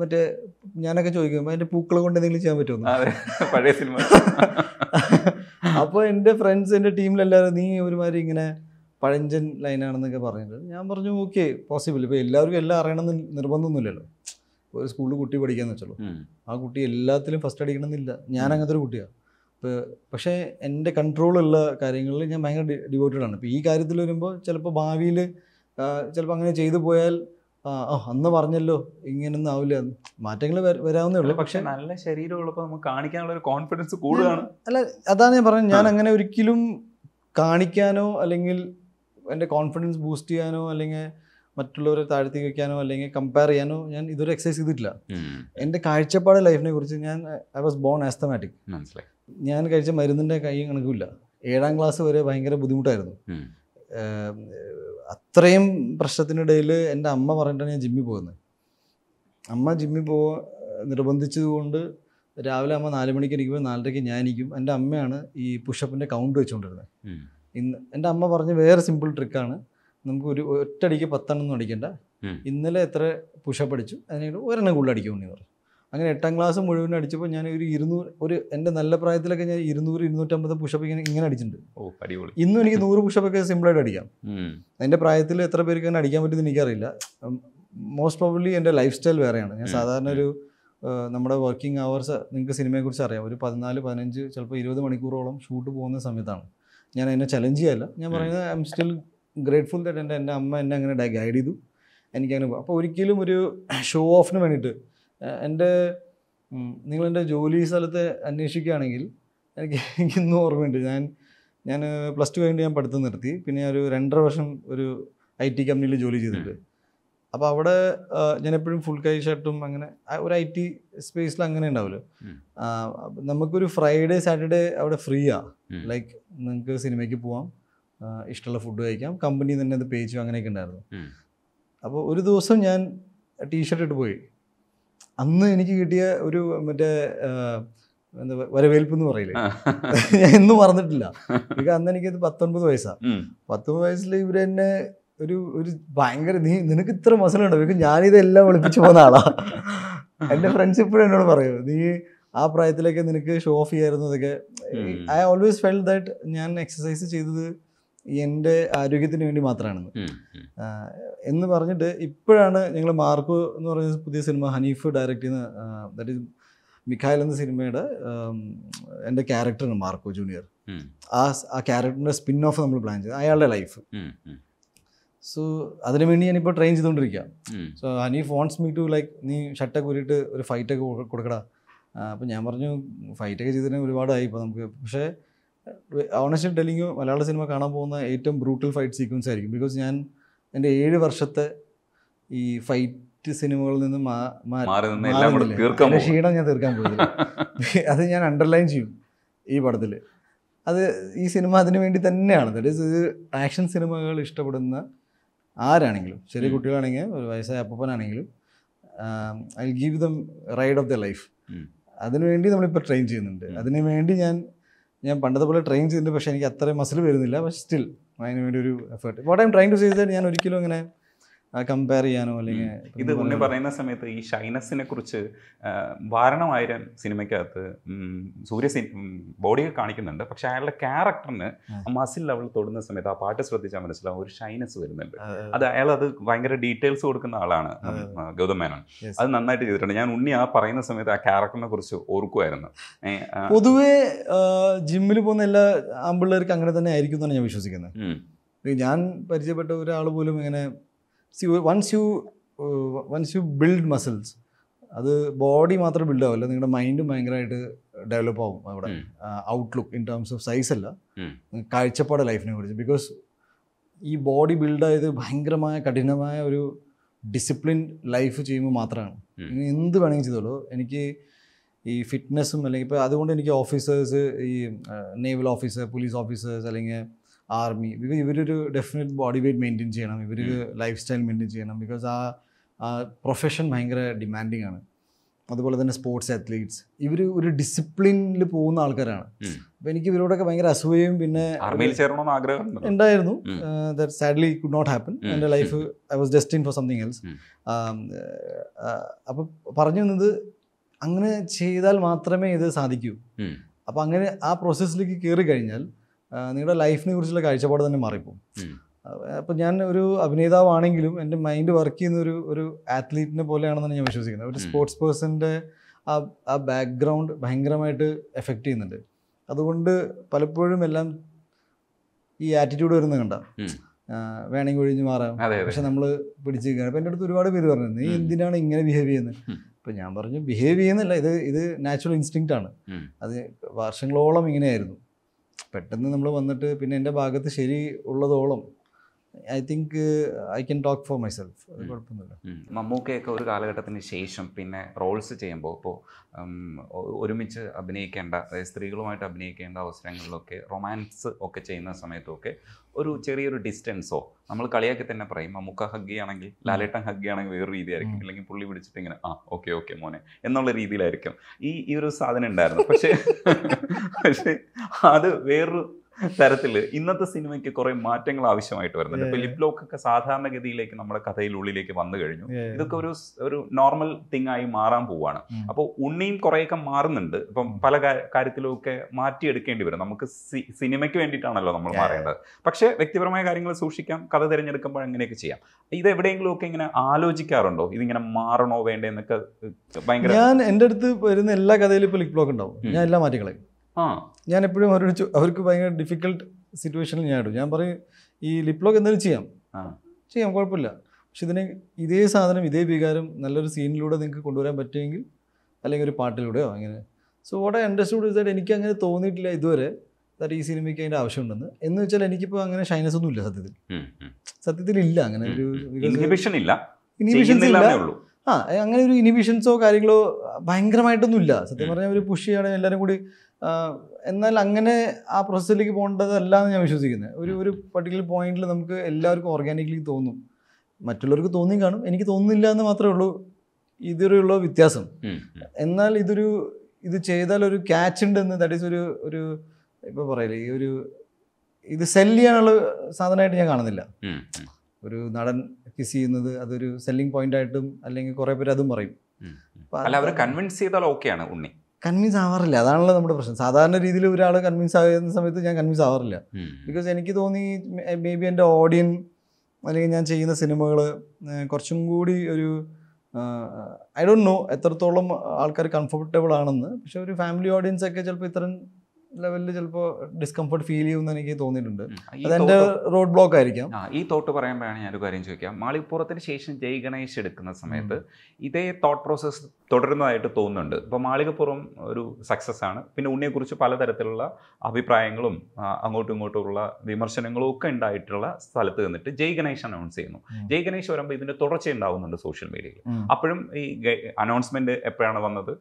മറ്റേ ഞാനൊക്കെ ചോദിക്കും അതിന്റെ പൂക്കൾ കൊണ്ട് എന്തെങ്കിലും ചെയ്യാൻ പറ്റുമോ പഴയ സിനിമ അപ്പോൾ എന്റെ ഫ്രണ്ട്സ് എന്റെ ടീമിലെല്ലാവരും നീ ഒരുമാതിരി ഇങ്ങനെ പഴഞ്ചൻ ലൈനാണെന്നൊക്കെ പറയുന്നത് ഞാൻ പറഞ്ഞു ഓക്കെ പോസിബിൾ ഇപ്പൊ എല്ലാവർക്കും എല്ലാം അറിയണമെന്ന് നിർബന്ധമൊന്നുമില്ലല്ലോ ഒരു സ്കൂളിൽ കുട്ടി പഠിക്കാന്ന് വെച്ചല്ലോ ആ കുട്ടി എല്ലാത്തിലും ഫസ്റ്റ് അടിക്കണമെന്നില്ല ഞാൻ അങ്ങനത്തെ ഒരു കുട്ടിയാണ് ഇപ്പോൾ പക്ഷേ കൺട്രോൾ ഉള്ള കാര്യങ്ങളിൽ ഞാൻ ഭയങ്കര ഡിവോട്ടഡ് ആണ് ഇപ്പൊ ഈ കാര്യത്തിൽ വരുമ്പോൾ ചിലപ്പോൾ ഭാവിയിൽ ചിലപ്പോൾ അങ്ങനെ ചെയ്തു പോയാൽ ഓ അന്ന് പറഞ്ഞല്ലോ ഇങ്ങനൊന്നും ആവില്ല മാറ്റങ്ങൾ വരാവുന്നേ ഉള്ളൂ പക്ഷെ നല്ല ശരീരമുള്ളപ്പോൾ നമുക്ക് കാണിക്കാനുള്ള ഒരു കോൺഫിഡൻസ് കൂടുതലാണ് അല്ല അതാണ് ഞാൻ പറഞ്ഞത് ഞാൻ അങ്ങനെ ഒരിക്കലും കാണിക്കാനോ അല്ലെങ്കിൽ എൻ്റെ കോൺഫിഡൻസ് ബൂസ്റ്റ് ചെയ്യാനോ അല്ലെങ്കിൽ മറ്റുള്ളവരെ താഴ്ത്തി വയ്ക്കാനോ അല്ലെങ്കിൽ കമ്പയർ ചെയ്യാനോ ഞാൻ ഇതൊരു എക്സസൈസ് ചെയ്തിട്ടില്ല എൻ്റെ കാഴ്ചപ്പാട് ലൈഫിനെ കുറിച്ച് ഞാൻ ഐ വാസ് ബോൺ ആസ്തമാറ്റിക് ഞാൻ കഴിച്ച മരുന്നിൻ്റെ കൈ കണക്കില്ല ഏഴാം ക്ലാസ് വരെ ഭയങ്കര ബുദ്ധിമുട്ടായിരുന്നു അത്രയും പ്രശ്നത്തിനിടയിൽ എൻ്റെ അമ്മ പറഞ്ഞിട്ടാണ് ഞാൻ ജിമ്മിൽ പോകുന്നത് അമ്മ ജിമ്മിൽ പോ നിർബന്ധിച്ചതുകൊണ്ട് രാവിലെ അമ്മ നാല് മണിക്ക് എനിക്കുമ്പോൾ നാലരയ്ക്ക് ഞാൻ എനിക്കും എൻ്റെ അമ്മയാണ് ഈ പുഷപ്പിൻ്റെ കൗണ്ട് വെച്ചുകൊണ്ടിരുന്നത് ഇന്ന് എൻ്റെ അമ്മ പറഞ്ഞ വേറെ സിമ്പിൾ ട്രിക്കാണ് നമുക്ക് ഒരു ഒറ്റടിക്ക് പത്തെണ്ണം ഒന്നും അടിക്കണ്ട ഇന്നലെ എത്ര പുഷപ്പ് അടിച്ചു അതിനൊരു ഒരെണ്ണം കൂടുതൽ അടിക്കുമെന്ന് പറഞ്ഞു അങ്ങനെ എട്ടാം ക്ലാസ് മുഴുവൻ അടിച്ചപ്പോൾ ഞാൻ ഒരു ഇരുന്നൂറ് ഒരു എൻ്റെ നല്ല പ്രായത്തിലൊക്കെ ഞാൻ ഇരുന്നൂറ് ഇരുന്നൂറ്റമ്പത് പുഷപ്പ് ഇങ്ങനെ ഇങ്ങനെ അടിച്ചിട്ടുണ്ട് ഓ അടിപൊളി ഇന്നും എനിക്ക് നൂറ് പുഷപ്പൊക്കെ സിമ്പിളായിട്ട് അടിക്കാം എൻ്റെ പ്രായത്തിൽ എത്ര പേർക്ക് അങ്ങനെ അടിക്കാൻ പറ്റുമെന്ന് എനിക്കറിയില്ല മോസ്റ്റ് പ്രോബ്ലി എൻ്റെ ലൈഫ് സ്റ്റൈൽ വേറെയാണ് ഞാൻ സാധാരണ ഒരു നമ്മുടെ വർക്കിംഗ് അവേഴ്സ് നിങ്ങൾക്ക് സിനിമയെക്കുറിച്ച് അറിയാം ഒരു പതിനാല് പതിനഞ്ച് ചിലപ്പോൾ ഇരുപത് മണിക്കൂറോളം ഷൂട്ട് പോകുന്ന സമയത്താണ് ഞാൻ എന്നെ ചലഞ്ച് ചെയ്യല്ല ഞാൻ പറയുന്നത് I am still grateful that എൻ്റെ എൻ്റെ അമ്മ എന്നെ അങ്ങനെ ഗൈഡ് ചെയ്തു എനിക്കങ്ങനെ അപ്പോൾ ഒരിക്കലും ഒരു ഷോ ഓഫിന് വേണ്ടിയിട്ട് എൻ്റെ നിങ്ങളെൻ്റെ ജോലി സ്ഥലത്ത് അന്വേഷിക്കുകയാണെങ്കിൽ എനിക്ക് എനിക്ക് ഇന്നും ഓർമ്മയുണ്ട് ഞാൻ ഞാൻ പ്ലസ് ടു കഴിഞ്ഞ് ഞാൻ പഠിത്തം നിർത്തി പിന്നെ ഒരു രണ്ടര വർഷം ഒരു ഐ ടി കമ്പനിയിൽ ജോലി ചെയ്തിട്ടുണ്ട് അപ്പോൾ അവിടെ ഞാൻ എപ്പോഴും ഫുൾ കൈ ഷർട്ടും അങ്ങനെ ഒരു ഐ ടി സ്പേസിൽ അങ്ങനെ ഉണ്ടാവുമല്ലോ നമുക്കൊരു ഫ്രൈഡേ സാറ്റർഡേ അവിടെ ഫ്രീ ആ ലൈക്ക് നിങ്ങൾക്ക് സിനിമയ്ക്ക് പോവാം ഇഷ്ടമുള്ള ഫുഡ് കഴിക്കാം കമ്പനി തന്നെ അത് പേ ചെയ്യും അങ്ങനെയൊക്കെ ഉണ്ടായിരുന്നു അപ്പോൾ ഒരു ദിവസം ഞാൻ ടീ ഷർട്ട് ഇട്ട് പോയി അന്ന് എനിക്ക് കിട്ടിയ ഒരു മറ്റേ എന്താ വരവേൽപ്പ് എന്ന് പറയില്ലേ ഞാൻ എന്നും മറന്നിട്ടില്ല എനിക്ക് അന്ന് എനിക്കത് പത്തൊൻപത് വയസ്സാണ് പത്തൊമ്പത് വയസ്സിൽ ഇവർ എന്നെ ഒരു ഒരു ഭയങ്കര നീ നിനക്ക് ഇത്ര മസലുണ്ടോ എനിക്ക് ഞാനിതെല്ലാം ഒളിപ്പിച്ചു പോകുന്ന ആളാ എൻ്റെ ഫ്രണ്ട്സ് ഇപ്പോഴും എന്നോട് പറയൂ നീ ആ പ്രായത്തിലേക്ക് നിനക്ക് ഷോ ഓഫ് ചെയ്യായിരുന്നു അതൊക്കെ ഐ ഓൾവേസ് ഫെൽ ദാറ്റ് ഞാൻ എക്സസൈസ് ചെയ്തത് എൻ്റെ ആരോഗ്യത്തിന് വേണ്ടി മാത്രമാണെന്ന് എന്ന് പറഞ്ഞിട്ട് ഇപ്പോഴാണ് ഞങ്ങൾ മാർക്കോ എന്ന് പറയുന്ന പുതിയ സിനിമ ഹനീഫ് ഡയറക്റ്റ് ചെയ്യുന്ന ദാറ്റ് ഈസ് മിഖായൽ എന്ന സിനിമയുടെ എൻ്റെ ക്യാരക്ടറാണ് മാർക്കോ ജൂനിയർ ആ ആ ക്യാരക്ടറിൻ്റെ സ്പിൻ ഓഫ് നമ്മൾ പ്ലാൻ ചെയ്തത് അയാളുടെ ലൈഫ് സോ അതിനുവേണ്ടി ഞാനിപ്പോൾ ട്രെയിൻ ചെയ്തുകൊണ്ടിരിക്കുക so Haneef wants me to like നീ ഷട്ടൊക്കെ ഊരിയിട്ട് ഒരു ഫൈറ്റൊക്കെ കൊടുക്കടാ അപ്പോൾ ഞാൻ പറഞ്ഞു ഫൈറ്റൊക്കെ ചെയ്തിട്ട് ഒരുപാടായി ഇപ്പോൾ നമുക്ക് പക്ഷേ ഓണസ്റ്റ് ടെലിങ് മലയാള സിനിമ കാണാൻ പോകുന്ന ഏറ്റവും ബ്രൂട്ടൽ ഫൈറ്റ് സീക്വൻസ് ആയിരിക്കും ബിക്കോസ് ഞാൻ എൻ്റെ ഏഴ് വർഷത്തെ ഈ ഫൈറ്റ് സിനിമകളിൽ നിന്ന് മാറുന്നില്ല ക്ഷീണം ഞാൻ തീർക്കാൻ പോയില്ല അത് ഞാൻ അണ്ടർലൈൻ ചെയ്യും ഈ പടത്തിൽ അത് ഈ സിനിമ അതിനു വേണ്ടി തന്നെയാണ് ദാറ്റ് ഈസ് ഇത് ആക്ഷൻ സിനിമകൾ ഇഷ്ടപ്പെടുന്ന ആരാണെങ്കിലും ചെറിയ കുട്ടികളാണെങ്കിൽ ഒരു വയസ്സായ അപ്പനാണെങ്കിലും I give them ride of the life അതിനുവേണ്ടി നമ്മളിപ്പോൾ ട്രെയിൻ ചെയ്യുന്നുണ്ട് അതിനു വേണ്ടി ഞാൻ ഞാൻ പണ്ടത്തെ പോലെ ട്രെയിൻ ചെയ്തിട്ടുണ്ട് പക്ഷേ എനിക്ക് അത്രയും മസിൽ വരുന്നില്ല പക്ഷേ സ്റ്റിൽ അതിന് വേണ്ടി ഒരു effort what I am to sees ഞാൻ ഒരിക്കലും അങ്ങനെ കമ്പയർ ചെയ്യാനോ അല്ലെങ്കിൽ ഇത് ഉണ്ണി പറയുന്ന സമയത്ത് ഈ ഷൈനസിനെ കുറിച്ച് വാരണമായിരം സിനിമയ്ക്കകത്ത് സൂര്യ ബോഡി കാണിക്കുന്നുണ്ട് പക്ഷെ അയാളുടെ ക്യാരക്ടറിന് മസിൽ ലെവൽ തൊടുന്ന സമയത്ത് ആ പാട്ട് ശ്രദ്ധിച്ചാൽ മനസ്സിലാവും ഒരു ഷൈനസ് വരുന്നുണ്ട് അത് അയാൾ അത് ഭയങ്കര ഡീറ്റെയിൽസ് കൊടുക്കുന്ന ആളാണ് ഗൗതം മേനോൻ അത് നന്നായിട്ട് ചെയ്തിട്ടുണ്ട് ഞാൻ ഉണ്ണി ആ പറയുന്ന സമയത്ത് ആ ക്യാരക്ടറിനെ കുറിച്ച് ഓർക്കുമായിരുന്നു പൊതുവേ ജിമ്മിൽ പോകുന്ന എല്ലാ ആമ്പിള്ളേർക്ക് അങ്ങനെ തന്നെ ആയിരിക്കും എന്നാണ് ഞാൻ വിശ്വസിക്കുന്നത് ഞാൻ പരിചയപ്പെട്ട ഒരാൾ പോലും ഇങ്ങനെ see once you once you build muscles അത് ബോഡി മാത്രം ബിൽഡ് ആവില്ല നിങ്ങളുടെ മൈൻഡും ഭയങ്കരമായിട്ട് ഡെവലപ്പ് ആവും അവിടെ outlook in terms of size അല്ല കാഴ്ചപ്പാട് ലൈഫിനെ കുറിച്ച് ബിക്കോസ് ഈ ബോഡി ബിൽഡായത് ഭയങ്കരമായ കഠിനമായ ഒരു ഡിസിപ്ലിൻ ലൈഫ് ചെയ്യുമ്പോൾ മാത്രമാണ് ഇനി എന്ത് വേണമെങ്കിൽ ചെയ്തോളൂ എനിക്ക് ഈ ഫിറ്റ്നസ്സും അല്ലെങ്കിൽ ഇപ്പോൾ അതുകൊണ്ട് എനിക്ക് ഓഫീസേഴ്സ് ഈ നേവൽ ഓഫീസർ പോലീസ് ഓഫീസേഴ്സ് അല്ലെങ്കിൽ ആർമി ബിക്കോസ് ഇവരൊരു ഡെഫിനറ്റ് ബോഡി വെയിറ്റ് മെയിൻറ്റെയിൻ ചെയ്യണം ഇവരൊരു ലൈഫ് സ്റ്റൈൽ മെയിൻറ്റെയിൻ ചെയ്യണം ബിക്കോസ് ആ പ്രൊഫഷൻ ഭയങ്കര ഡിമാൻഡിങ് ആണ് അതുപോലെ തന്നെ സ്പോർട്സ് അത്ലീറ്റ്സ് ഇവർ ഒരു ഡിസിപ്ലിനിൽ പോകുന്ന ആൾക്കാരാണ് അപ്പോൾ എനിക്ക് ഇവരോടൊക്കെ ഭയങ്കര അസൂയയും പിന്നെ ഉണ്ടായിരുന്നു that sadly could not happen എൻ്റെ life I was destined for something else അപ്പോൾ പറഞ്ഞു വന്നത് അങ്ങനെ ചെയ്താൽ മാത്രമേ ഇത് സാധിക്കൂ അപ്പം അങ്ങനെ ആ പ്രോസസ്സിലേക്ക് കയറി കഴിഞ്ഞാൽ നിങ്ങളുടെ ലൈഫിനെ കുറിച്ചുള്ള കാഴ്ചപ്പാട് തന്നെ മാറിപ്പോകും അപ്പം ഞാൻ ഒരു അഭിനേതാവാണെങ്കിലും എൻ്റെ മൈൻഡ് വർക്ക് ചെയ്യുന്ന ഒരു ഒരു ആത്ലീറ്റിനെ പോലെയാണെന്നാണ് ഞാൻ വിശ്വസിക്കുന്നത് ഒരു സ്പോർട്സ് പേഴ്സൻ്റെ ആ ആ ബാക്ക്ഗ്രൗണ്ട് ഭയങ്കരമായിട്ട് എഫക്റ്റ് ചെയ്യുന്നുണ്ട് അതുകൊണ്ട് പലപ്പോഴും എല്ലാം ഈ ആറ്റിറ്റ്യൂഡ് വരുന്നത് കണ്ട വേണമെങ്കിൽ ഒഴിഞ്ഞു മാറാം പക്ഷെ നമ്മൾ പിടിച്ചിരിക്കുകയാണ് നിൽക്കുകയാണ് അപ്പം എൻ്റെ അടുത്ത് ഒരുപാട് പേര് പറഞ്ഞു നീ എന്തിനാണ് ഇങ്ങനെ ബിഹേവ് ചെയ്യുന്നത് അപ്പം ഞാൻ പറഞ്ഞു ബിഹേവ് ചെയ്യുന്നില്ല ഇത് ഇത് നാച്ചുറൽ ഇൻസ്റ്റിങ്ക്റ്റ് ആണ് അത് വർഷങ്ങളോളം ഇങ്ങനെയായിരുന്നു പെട്ടെന്ന് നമ്മൾ വന്നിട്ട് പിന്നെ എൻ്റെ ഭാഗത്ത് ശരി ഉള്ളതോളം I think I can talk for myself അത് കുഴപ്പമൊന്നുമില്ല മമ്മൂക്കയൊക്കെ ഒരു കാലഘട്ടത്തിന് ശേഷം പിന്നെ റോൾസ് ചെയ്യുമ്പോൾ ഇപ്പോൾ ഒരുമിച്ച് അഭിനയിക്കേണ്ട സ്ത്രീകളുമായിട്ട് അഭിനയിക്കേണ്ട അവസരങ്ങളിലൊക്കെ റൊമാൻസ് ഒക്കെ ചെയ്യുന്ന സമയത്തൊക്കെ ഒരു ചെറിയൊരു ഡിസ്റ്റൻസോ നമ്മൾ കളിയാക്കി തന്നെ പറയും മമ്മൂക്ക ഹഗ് ചെയ്യുകയാണെങ്കിൽ ലാലേട്ടൻ ഹഗ് ചെയ്യുകയാണെങ്കിൽ വേറൊരു രീതിയായിരിക്കും അല്ലെങ്കിൽ പുള്ളി പിടിച്ചിട്ട് ഇങ്ങനെ ആ ഓക്കെ ഓക്കെ മോനെ എന്നുള്ള രീതിയിലായിരിക്കും ഈ ഈ ഒരു സാധനം ഉണ്ടായിരുന്നു പക്ഷേ പക്ഷേ അത് വേറൊരു തരത്തിൽ ഇന്നത്തെ സിനിമയ്ക്ക് കുറെ മാറ്റങ്ങൾ ആവശ്യമായിട്ട് വരുന്നുണ്ട് ഇപ്പൊ ലിപ് ലോക്ക് ഒക്കെ സാധാരണഗതിയിലേക്ക് നമ്മുടെ കഥയിൽ ഉള്ളിലേക്ക് വന്നു കഴിഞ്ഞു ഇതൊക്കെ ഒരു ഒരു നോർമൽ തിങ് ആയി മാറാൻ പോവാണ് അപ്പോൾ ഉണ്ണിയും കുറേയൊക്കെ മാറുന്നുണ്ട് ഇപ്പം പല കാര്യത്തിലും ഒക്കെ മാറ്റിയെടുക്കേണ്ടി വരും നമുക്ക് സിനിമയ്ക്ക് വേണ്ടിയിട്ടാണല്ലോ നമ്മൾ മാറേണ്ടത് പക്ഷേ വ്യക്തിപരമായ കാര്യങ്ങൾ സൂക്ഷിക്കാം കഥ തിരഞ്ഞെടുക്കുമ്പോൾ അങ്ങനെയൊക്കെ ചെയ്യാം ഇത് എവിടെയെങ്കിലും ഒക്കെ ഇങ്ങനെ ആലോചിക്കാറുണ്ടോ ഇതിങ്ങനെ മാറണോ വേണ്ടേ എന്നൊക്കെ ഭയങ്കര ഞാൻ എൻ്റെ അടുത്ത് വരുന്ന എല്ലാ കഥയിലും ഇപ്പോൾ ലിപ് ബ്ലോക്ക് ഉണ്ടാവും ഞാൻ എല്ലാം മാറ്റിക്കളയും ഞാൻ എപ്പോഴും അവരോട് അവർക്ക് ഭയങ്കര ഡിഫിക്കൽട്ട് സിറ്റുവേഷനിൽ ഞാൻ ഇടും ഞാൻ പറയും ഈ ലിപ്ലോക്ക് എന്തെങ്കിലും ചെയ്യാം ചെയ്യാം കുഴപ്പമില്ല പക്ഷെ ഇതിനെ ഇതേ സാധനം ഇതേ വികാരം നല്ലൊരു സീനിലൂടെ നിങ്ങൾക്ക് കൊണ്ടുവരാൻ പറ്റുമെങ്കിൽ അല്ലെങ്കിൽ ഒരു പാട്ടിലൂടെയോ അങ്ങനെ so what I understood that എനിക്ക് അങ്ങനെ തോന്നിയിട്ടില്ല ഇതുവരെ ദാറ്റ് ഈ സിനിമയ്ക്ക് അതിൻ്റെ ആവശ്യമുണ്ടെന്ന് എന്ന് വെച്ചാൽ എനിക്കിപ്പോൾ അങ്ങനെ ഷൈനസ് ഒന്നും ഇല്ല സത്യത്തിൽ സത്യത്തിൽ ഇല്ല അങ്ങനെ ഒരു ഇൻഹിബിഷൻ ഇല്ല ഇൻഹിബിഷൻസ് ഇല്ല ആ അങ്ങനെ ഒരു ഇനിബിഷൻസോ കാര്യങ്ങളോ ഭയങ്കരമായിട്ടൊന്നുമില്ല സത്യം പറഞ്ഞാൽ ഒരു പുഷ് ചെയ്യണം എല്ലാവരും കൂടി എന്നാൽ അങ്ങനെ ആ പ്രോസസ്സിലേക്ക് പോകേണ്ടതല്ല എന്ന് ഞാൻ വിശ്വസിക്കുന്നത് ഒരു ഒരു പർട്ടിക്കുലർ പോയിന്റിൽ നമുക്ക് എല്ലാവർക്കും ഓർഗാനിക്കലി തോന്നും മറ്റുള്ളവർക്ക് തോന്നി കാണും എനിക്ക് തോന്നുന്നില്ല എന്ന് മാത്രമേ ഉള്ളൂ ഇതൊരുള്ള വ്യത്യാസം എന്നാൽ ഇതൊരു ഇത് ചെയ്താൽ ഒരു ക്യാച്ച് ഉണ്ടെന്ന് ദാറ്റ് ഈസ് ഒരു ഒരു ഇപ്പോൾ പറയില്ലേ ഈ ഒരു ഇത് സെല്ല് ചെയ്യാനുള്ള സാധനമായിട്ട് ഞാൻ കാണുന്നില്ല ഒരു നടൻ കിസ് ചെയ്യുന്നത് അതൊരു സെല്ലിംഗ് പോയിന്റ് ആയിട്ടും അല്ലെങ്കിൽ കുറെ പേര് അതും പറയും കൺവിൻസ് ചെയ്താൽ ഓക്കെയാണ് ഉണ്ണി കൺവിൻസ് ആവാറില്ല അതാണല്ലോ നമ്മുടെ പ്രശ്നം സാധാരണ രീതിയിൽ ഒരാൾ കൺവിൻസ് ആകുന്ന സമയത്ത് ഞാൻ കൺവിൻസ് ആവാറില്ല ബിക്കോസ് എനിക്ക് തോന്നി മേ ബി എൻ്റെ ഓഡിയൻ അല്ലെങ്കിൽ ഞാൻ ചെയ്യുന്ന സിനിമകൾ കുറച്ചും കൂടി ഒരു ഐ ഡോണ്ട് നോ എത്രത്തോളം ആൾക്കാർ കംഫർട്ടബിൾ ആണെന്ന് പക്ഷെ ഒരു ഫാമിലി ഓഡിയൻസ് ഒക്കെ ചിലപ്പോൾ ഇത്തരം ലെവലിൽ ചിലപ്പോൾ ഡിസ്കംഫർട്ട് ഫീൽ ചെയ്യുമെന്ന് എനിക്ക് തോന്നിയിട്ടുണ്ട് അതെന്റെ റോഡ് ബ്ലോക്ക് ആയിരിക്കാം ഈ തോട്ട് പറയുമ്പോഴാണ് ഞാനൊരു കാര്യം ചോദിക്കാം മാളിപ്പുറത്തിന് ശേഷം ജയ് ഗണേഷ് എടുക്കുന്ന സമയത്ത് ഇതേ തോട്ട് പ്രോസസ്സ് തുടരുന്നതായിട്ട് തോന്നുന്നുണ്ട് ഇപ്പോൾ മാളികപ്പുറം ഒരു സക്സസ് ആണ് പിന്നെ ഉണ്ണിയെക്കുറിച്ച് പലതരത്തിലുള്ള അഭിപ്രായങ്ങളും അങ്ങോട്ടും ഇങ്ങോട്ടുമുള്ള വിമർശനങ്ങളും ഒക്കെ ഉണ്ടായിട്ടുള്ള സ്ഥലത്ത് നിന്നിട്ട് ജയ് ഗണേഷ് അനൗൺസ് ചെയ്യുന്നു ജയ് ഗണേഷ് വരുമ്പോൾ ഇതിൻ്റെ തുടർച്ച ഉണ്ടാവുന്നുണ്ട് സോഷ്യൽ മീഡിയയിൽ അപ്പോഴും ഈ അനൗൺസ്മെൻറ്റ് എപ്പോഴാണ് വന്നത്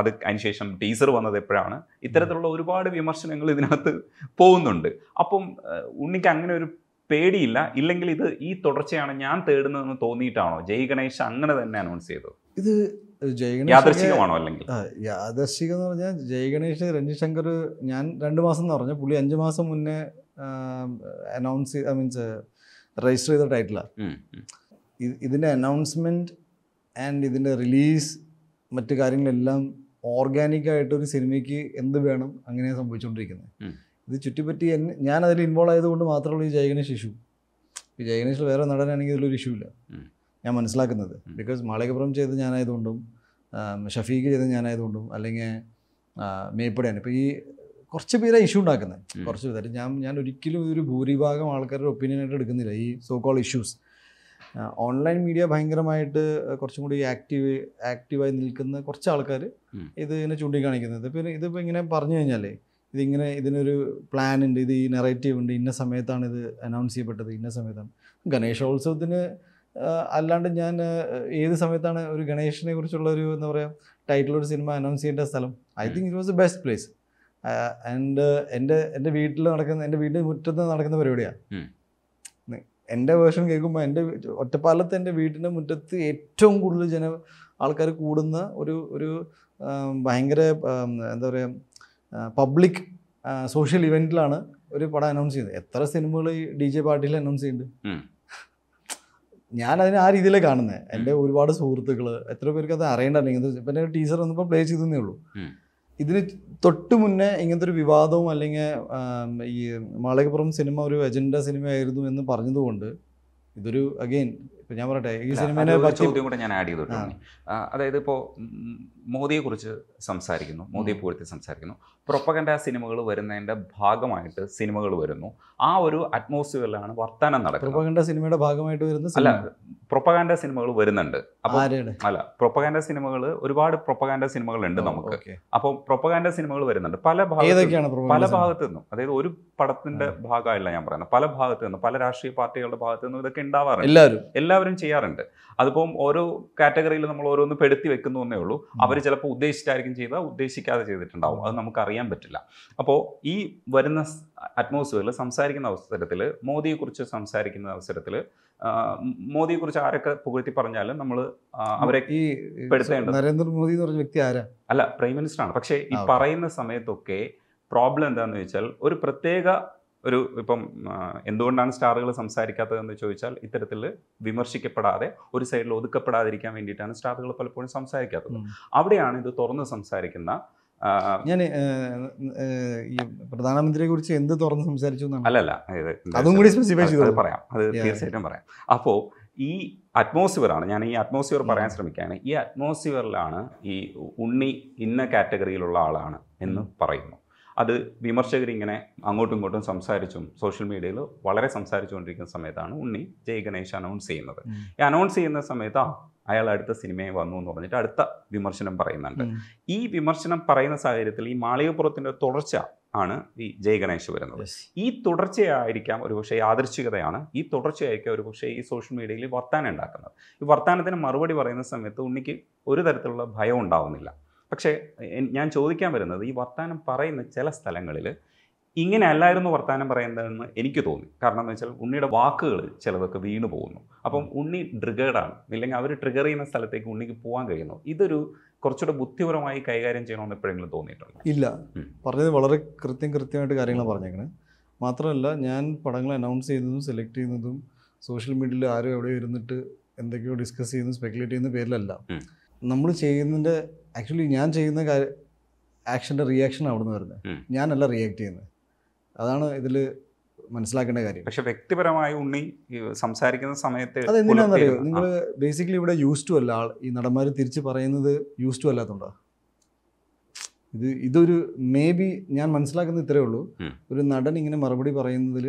അത് അതിനുശേഷം ടീസർ വന്നത് എപ്പോഴാണ് ഇത്തരത്തിലുള്ള ഒരുപാട് വിമർശനങ്ങൾ ഇതിനകത്ത് പോകുന്നുണ്ട് അപ്പം ഉണ്ണിക്ക് അങ്ങനെ ഒരു പേടിയില്ല ഇല്ലെങ്കിൽ ഇത് ഈ തുടർച്ചയാണ് ഞാൻ തേടുന്നതെന്ന് തോന്നിയിട്ടാണോ ജയ് ഗണേശ് അങ്ങനെ തന്നെ അനൗൺസ് ചെയ്തു ഇത് യാദർശികമാണോ അല്ലെങ്കിൽ യാദർശികം എന്ന് പറഞ്ഞാൽ ജയ് ഗണേഷ് രഞ്ജിശങ്കർ ഞാൻ രണ്ട് മാസം എന്ന് പറഞ്ഞു പുള്ളി അഞ്ച് മാസം മുന്നേ അനൗൺസ് ഐ മീൻസ് രജിസ്റ്റർ ചെയ്ത ടൈറ്റിലാണ് ഇതിൻ്റെ അനൗൺസ്മെൻറ്റ് ആൻഡ് ഇതിൻ്റെ റിലീസ് മറ്റ് കാര്യങ്ങളെല്ലാം ഓർഗാനിക്കായിട്ട് ഒരു സിനിമയ്ക്ക് എന്ത് വേണം അങ്ങനെ സംഭവിച്ചുകൊണ്ടിരിക്കുന്നത് ഇത് ചുറ്റിപ്പറ്റി എന്നെ ഞാൻ അതിൽ ഇൻവോൾവ് ആയതുകൊണ്ട് മാത്രമുള്ള ഈ ജയഗണേഷ് ഇഷ്യൂ ഈ ജയഗണേഷിൽ വേറെ നടനാണെങ്കിൽ ഇതിലൊരു ഇഷ്യൂ ഇല്ല ഞാൻ മനസ്സിലാക്കുന്നത് ബിക്കോസ് മാളികപുരം ചെയ്ത് ഞാനായതുകൊണ്ടും ഷഫീഖ് ചെയ്ത് ഞാനായതുകൊണ്ടും അല്ലെങ്കിൽ മേപ്പടിയാണ് ഇപ്പോൾ ഈ കുറച്ച് പേരെ ഇഷ്യൂ ഉണ്ടാക്കുന്നത് കുറച്ച് പേര് ഞാൻ ഞാൻ ഒരിക്കലും ഇതൊരു ഭൂരിഭാഗം ആൾക്കാരുടെ ഒപ്പീനിയനായിട്ട് എടുക്കുന്നില്ല ഈ so called issues online media ഭയങ്കരമായിട്ട് കുറച്ചും കൂടി ആക്റ്റീവ് ആക്റ്റീവായി നിൽക്കുന്ന കുറച്ച് ആൾക്കാർ ഇത് ഇങ്ങനെ ചൂണ്ടിക്കാണിക്കുന്നത് പിന്നെ ഇതിപ്പോൾ ഇങ്ങനെ പറഞ്ഞു കഴിഞ്ഞാലേ ഇതിങ്ങനെ ഇതിനൊരു പ്ലാൻ ഉണ്ട് ഇത് ഈ നെറേറ്റീവ് ഉണ്ട് ഇന്ന സമയത്താണ് ഇത് അനൗൺസ് ചെയ്യപ്പെട്ടത് ഇന്ന സമയത്താണ് ഗണേശോത്സവത്തിന് അല്ലാണ്ട് ഞാൻ ഏത് സമയത്താണ് ഒരു ഗണേശനെ കുറിച്ചുള്ള ഒരു എന്താ പറയുക ടൈറ്റിലൊരു സിനിമ അനൗൺസ് ചെയ്യേണ്ട സ്ഥലം I think it was the best place and എൻ്റെ എൻ്റെ വീട്ടിൽ നടക്കുന്ന എൻ്റെ വീടിൻ്റെ മുറ്റത്ത് നടക്കുന്ന പരിപാടിയാണ് എൻ്റെ വേർഷൻ കേൾക്കുമ്പോൾ എൻ്റെ ഒറ്റപ്പാലത്ത് എൻ്റെ വീട്ടിൻ്റെ മുറ്റത്ത് ഏറ്റവും കൂടുതൽ ജന ആൾക്കാർ കൂടുന്ന ഒരു ഒരു ഭയങ്കര എന്താ പറയുക പബ്ലിക് സോഷ്യൽ ഇവൻറ്റിലാണ് ഒരു പടം അനൗൺസ് ചെയ്യുന്നത് എത്ര സിനിമകൾ ഈ ഡി ജെ പാർട്ടിയിൽ അനൗൺസ് ചെയ്യുന്നുണ്ട് ഞാൻ അതിനെ ആ രീതിയിലേ കാണുന്നത് എൻ്റെ ഒരുപാട് സുഹൃത്തുക്കൾ എത്ര പേർക്ക് അത് ഇപ്പം എൻ്റെ ടീച്ചർ വന്നപ്പോൾ പ്ലേ ചെയ്തേ ഉള്ളൂ ഇതിന് തൊട്ട് മുന്നേ ഇങ്ങനത്തെ ഒരു വിവാദവും അല്ലെങ്കിൽ ഈ മാളികപ്പുറം സിനിമ ഒരു അജണ്ട സിനിമയായിരുന്നു എന്ന് പറഞ്ഞതുകൊണ്ട് ഇതൊരു അഗെയിൻ ഞാൻ പറയട്ടെ ഈ സിനിമയെ ചോദ്യം കൂടെ ഞാൻ ആഡ് ചെയ്തിട്ടുണ്ട് അതായത് ഇപ്പോൾ മോദിയെ കുറിച്ച് സംസാരിക്കുന്നു മോദിയെ പൂർത്തി സംസാരിക്കുന്നു പ്രൊപ്പഗൻഡ സിനിമകൾ വരുന്നതിൻ്റെ ഭാഗമായിട്ട് സിനിമകൾ വരുന്നു ആ ഒരു അറ്റ്മോസ്ഫിയറിലാണ് വർത്തമാനം നടക്കുന്നത് പ്രൊപ്പഗൻഡ സിനിമയുടെ ഭാഗമായിട്ട് വരുന്ന അല്ല പ്രൊപ്പഗാൻഡ സിനിമകൾ വരുന്നുണ്ട് അപ്പോൾ അല്ല പ്രൊപ്പഗാൻഡ സിനിമകൾ ഒരുപാട് പ്രൊപ്പഗാൻഡ സിനിമകൾ ഉണ്ട് നമുക്ക് അപ്പോൾ പ്രൊപ്പഗാൻഡ സിനിമകൾ വരുന്നുണ്ട് പല ഭാഗത്തു പല ഭാഗത്തു നിന്നും അതായത് ഒരു പടത്തിന്റെ ഭാഗമല്ല ഞാൻ പറയുന്നത് പല ഭാഗത്തു നിന്നും പല രാഷ്ട്രീയ പാർട്ടികളുടെ ഭാഗത്തു നിന്നും ഇതൊക്കെ ഉണ്ടാവാറുണ്ട് എല്ലാവരും എല്ലാ എല്ലാവരും ചെയ്യാറുണ്ട് അതിപ്പം ഓരോ കാറ്റഗറിയിൽ നമ്മൾ ഓരോന്ന് പെടുത്തി വെക്കുന്നു എന്നേ ഉള്ളൂ അവർ ചിലപ്പോൾ ഉദ്ദേശിച്ചായിരിക്കും ചെയ്ത ഉദ്ദേശിക്കാതെ ചെയ്തിട്ടുണ്ടാവും അത് നമുക്ക് അറിയാൻ പറ്റില്ല അപ്പോൾ ഈ വരുന്ന അറ്റ്മോസ്ഫിയറിൽ സംസാരിക്കുന്ന അവസരത്തിൽ മോദിയെക്കുറിച്ച് സംസാരിക്കുന്ന അവസരത്തിൽ മോദിയെക്കുറിച്ച് ആരൊക്കെ പുകഴ്ത്തി പറഞ്ഞാലും നമ്മൾ അവരെ ഈ നരേന്ദ്രമോദി എന്ന് പറഞ്ഞ വ്യക്തി ആരാ അല്ല പ്രൈം മിനിസ്റ്ററാണ് പക്ഷേ ഈ പറയുന്ന സമയത്തൊക്കെ പ്രോബ്ലം എന്താണെന്ന് വെച്ചാൽ ഒരു പ്രത്യേക ഒരു ഇപ്പം എന്തുകൊണ്ടാണ് സ്റ്റാറുകൾ സംസാരിക്കാത്തതെന്ന് ചോദിച്ചാൽ ഇത്തരത്തിൽ വിമർശിക്കപ്പെടാതെ ഒരു സൈഡിൽ ഒതുക്കപ്പെടാതിരിക്കാൻ വേണ്ടിയിട്ടാണ് സ്റ്റാറുകൾ പലപ്പോഴും സംസാരിക്കാത്തത് അവിടെയാണ് ഇത് തുറന്ന് സംസാരിക്കുന്ന ഞാൻ ഈ പ്രധാനമന്ത്രിയെ കുറിച്ച് എന്ത് തുറന്ന് സംസാരിച്ചു അല്ലല്ല അതും കൂടി സ്പെസിഫൈ ചെയ്ത് പറയാം അത് തീർച്ചയായിട്ടും പറയാം അപ്പോൾ ഈ അറ്റ്മോസ്ഫിയറാണ് ഞാൻ ഈ അറ്റ്മോസ്ഫിയർ പറയാൻ ശ്രമിക്കുകയാണ് ഈ അറ്റ്മോസ്ഫിയറിലാണ് ഈ ഉണ്ണി ഇന്ന കാറ്റഗറിയിലുള്ള ആളാണ് എന്ന് പറയുന്നു അത് വിമർശകർ ഇങ്ങനെ അങ്ങോട്ടും ഇങ്ങോട്ടും സംസാരിച്ചും സോഷ്യൽ മീഡിയയിൽ വളരെ സംസാരിച്ചുകൊണ്ടിരിക്കുന്ന സമയത്താണ് ഉണ്ണി ജയ് ഗണേഷ് അനൗൺസ് ചെയ്യുന്നത് ഈ അനൗൺസ് ചെയ്യുന്ന സമയത്ത് ആ അയാൾ അടുത്ത സിനിമയെ വന്നു എന്ന് പറഞ്ഞിട്ട് അടുത്ത വിമർശനം പറയുന്നുണ്ട് ഈ വിമർശനം പറയുന്ന സാഹചര്യത്തിൽ ഈ മാളികപ്പുറത്തിൻ്റെ തുടർച്ച ആണ് ഈ ജയഗണേഷ് വരുന്നത് ഈ തുടർച്ചയായിരിക്കാം ഒരുപക്ഷെ യാദൃശ്ചികതയാണ് ഈ തുടർച്ചയായിരിക്കാം ഒരുപക്ഷെ ഈ സോഷ്യൽ മീഡിയയിൽ വർത്താനം ഉണ്ടാക്കുന്നത് ഈ വർത്താനത്തിന് മറുപടി പറയുന്ന സമയത്ത് ഉണ്ണിക്ക് ഒരു തരത്തിലുള്ള ഭയം ഉണ്ടാവുന്നില്ല പക്ഷേ ഞാൻ ചോദിക്കാൻ വരുന്നത് ഈ വർത്തമാനം പറയുന്ന ചില സ്ഥലങ്ങളിൽ ഇങ്ങനെ അല്ലായിരുന്നു വർത്തമാനം പറയുന്നതെന്ന് എനിക്ക് തോന്നി കാരണം എന്താ വെച്ചാൽ ഉണ്ണിയുടെ വാക്കുകൾ ചിലതൊക്കെ വീണു പോകുന്നു അപ്പം ഉണ്ണി ട്രിഗേർഡാണ് ഇല്ലെങ്കിൽ അവർ ട്രിഗർ ചെയ്യുന്ന സ്ഥലത്തേക്ക് ഉണ്ണിക്ക് പോകാൻ കഴിയുന്നു ഇതൊരു കുറച്ചുകൂടെ ബുദ്ധിപരമായി കൈകാര്യം ചെയ്യണമെന്ന് എപ്പോഴെങ്കിലും തോന്നിയിട്ടുണ്ട് ഇല്ല പറഞ്ഞത് വളരെ കൃത്യം കൃത്യമായിട്ട് കാര്യങ്ങൾ പറഞ്ഞേക്കണേ മാത്രമല്ല ഞാൻ പടങ്ങൾ അനൗൺസ് ചെയ്യുന്നതും സെലക്ട് ചെയ്യുന്നതും സോഷ്യൽ മീഡിയയിൽ ആരും എവിടെയോ ഇരുന്നിട്ട് എന്തൊക്കെയോ ഡിസ്കസ് ചെയ്യുന്നു സ്പെക്കുലേറ്റ് ചെയ്യുന്ന പേരിലല്ല നമ്മൾ ചെയ്യുന്നതിൻ്റെ ആക്ച്വലി ഞാൻ ചെയ്യുന്ന കാര്യം ആക്ഷൻ്റെ റിയാക്ഷൻ അവിടുന്ന് വരുന്നത് ഞാനല്ല റിയാക്ട് ചെയ്യുന്നത് അതാണ് ഇതിൽ മനസ്സിലാക്കേണ്ട കാര്യം പക്ഷെ വ്യക്തിപരമായി ഉണ്ണി സംസാരിക്കുന്ന സമയത്ത് എന്തിനാണെന്നറിയോ നിങ്ങൾ ബേസിക്കലി ഇവിടെ യൂസ് ടു അല്ല ആൾ ഈ നടന്മാർ തിരിച്ച് പറയുന്നത് യൂസ് ടു അല്ലാത്തതുകൊണ്ടോ ഇത് ഇതൊരു മേ ബി ഞാൻ മനസ്സിലാക്കുന്ന ഇത്രേ ഉള്ളൂ ഒരു നടൻ ഇങ്ങനെ മറുപടി പറയുന്നതിൽ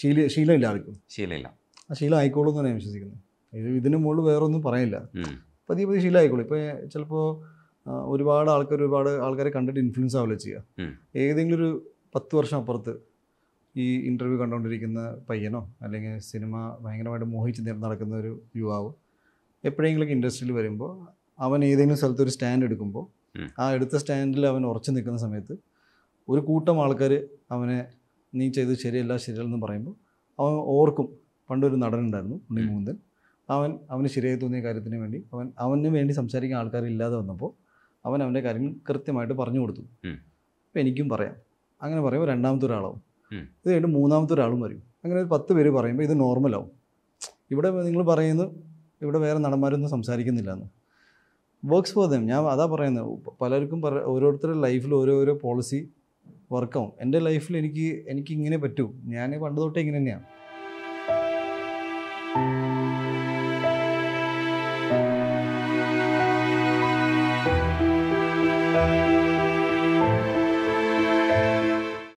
ശീല ശീലമില്ല ആർക്കും ശീലമില്ല ആ ശീലം ആയിക്കോളൂ എന്നാണ് ഞാൻ വിശ്വസിക്കുന്നത് ഇത് ഇതിനു മുകളിൽ വേറൊന്നും പറയില്ല പതിയെ പതിയെ ശീലമായിക്കോളും ഇപ്പം ചിലപ്പോൾ ഒരുപാട് ആൾക്കാർ ഒരുപാട് ആൾക്കാരെ കണ്ടിട്ട് ഇൻഫ്ലുവൻസ് ആവില്ല ചെയ്യുക ഏതെങ്കിലും ഒരു പത്ത് വർഷം അപ്പുറത്ത് ഈ ഇൻ്റർവ്യൂ കണ്ടുകൊണ്ടിരിക്കുന്ന പയ്യനോ അല്ലെങ്കിൽ സിനിമ ഭയങ്കരമായിട്ട് മോഹിച്ച് നടക്കുന്ന ഒരു യുവാവ് എപ്പോഴെങ്കിലൊക്കെ ഇൻഡസ്ട്രിയിൽ വരുമ്പോൾ അവൻ ഏതെങ്കിലും സ്ഥലത്ത് ഒരു സ്റ്റാൻഡ് എടുക്കുമ്പോൾ ആ എടുത്ത സ്റ്റാൻഡിൽ അവൻ ഉറച്ചു നിൽക്കുന്ന സമയത്ത് ഒരു കൂട്ടം ആൾക്കാർ അവനെ നീ ചെയ്ത് ശരിയല്ല ശരിയല്ലെന്ന് പറയുമ്പോൾ അവൻ ഓർക്കും പണ്ടൊരു നടനുണ്ടായിരുന്നു ഉണ്ണി മൂന്തൻ അവൻ അവന് ശരിയായി തോന്നിയ കാര്യത്തിന് വേണ്ടി അവൻ അവന് വേണ്ടി സംസാരിക്കാൻ ആൾക്കാരില്ലാതെ വന്നപ്പോൾ അവൻ അവൻ്റെ കാര്യങ്ങൾ കൃത്യമായിട്ട് പറഞ്ഞു കൊടുത്തു അപ്പം എനിക്കും പറയാം അങ്ങനെ പറയുമ്പോൾ രണ്ടാമത്തെ ഒരാളാവും ഇത് കഴിഞ്ഞിട്ട് മൂന്നാമത്തെ ഒരാളും വരും അങ്ങനെ ഒരു പത്ത് പേര് പറയുമ്പോൾ ഇത് നോർമലാവും ഇവിടെ നിങ്ങൾ പറയുന്നു ഇവിടെ വേറെ നടന്മാരൊന്നും സംസാരിക്കുന്നില്ല എന്ന് വർക്ക്സ് ഫോർ ദം ഞാൻ അതാ പറയുന്നത് പലർക്കും പറ ഓരോരുത്തരുടെ ലൈഫിൽ ഓരോരോ പോളിസി വർക്കാവും എൻ്റെ ലൈഫിൽ എനിക്ക് എനിക്ക് ഇങ്ങനെ പറ്റും ഞാൻ പണ്ട് തൊട്ടേ ഇങ്ങനെ തന്നെയാണ്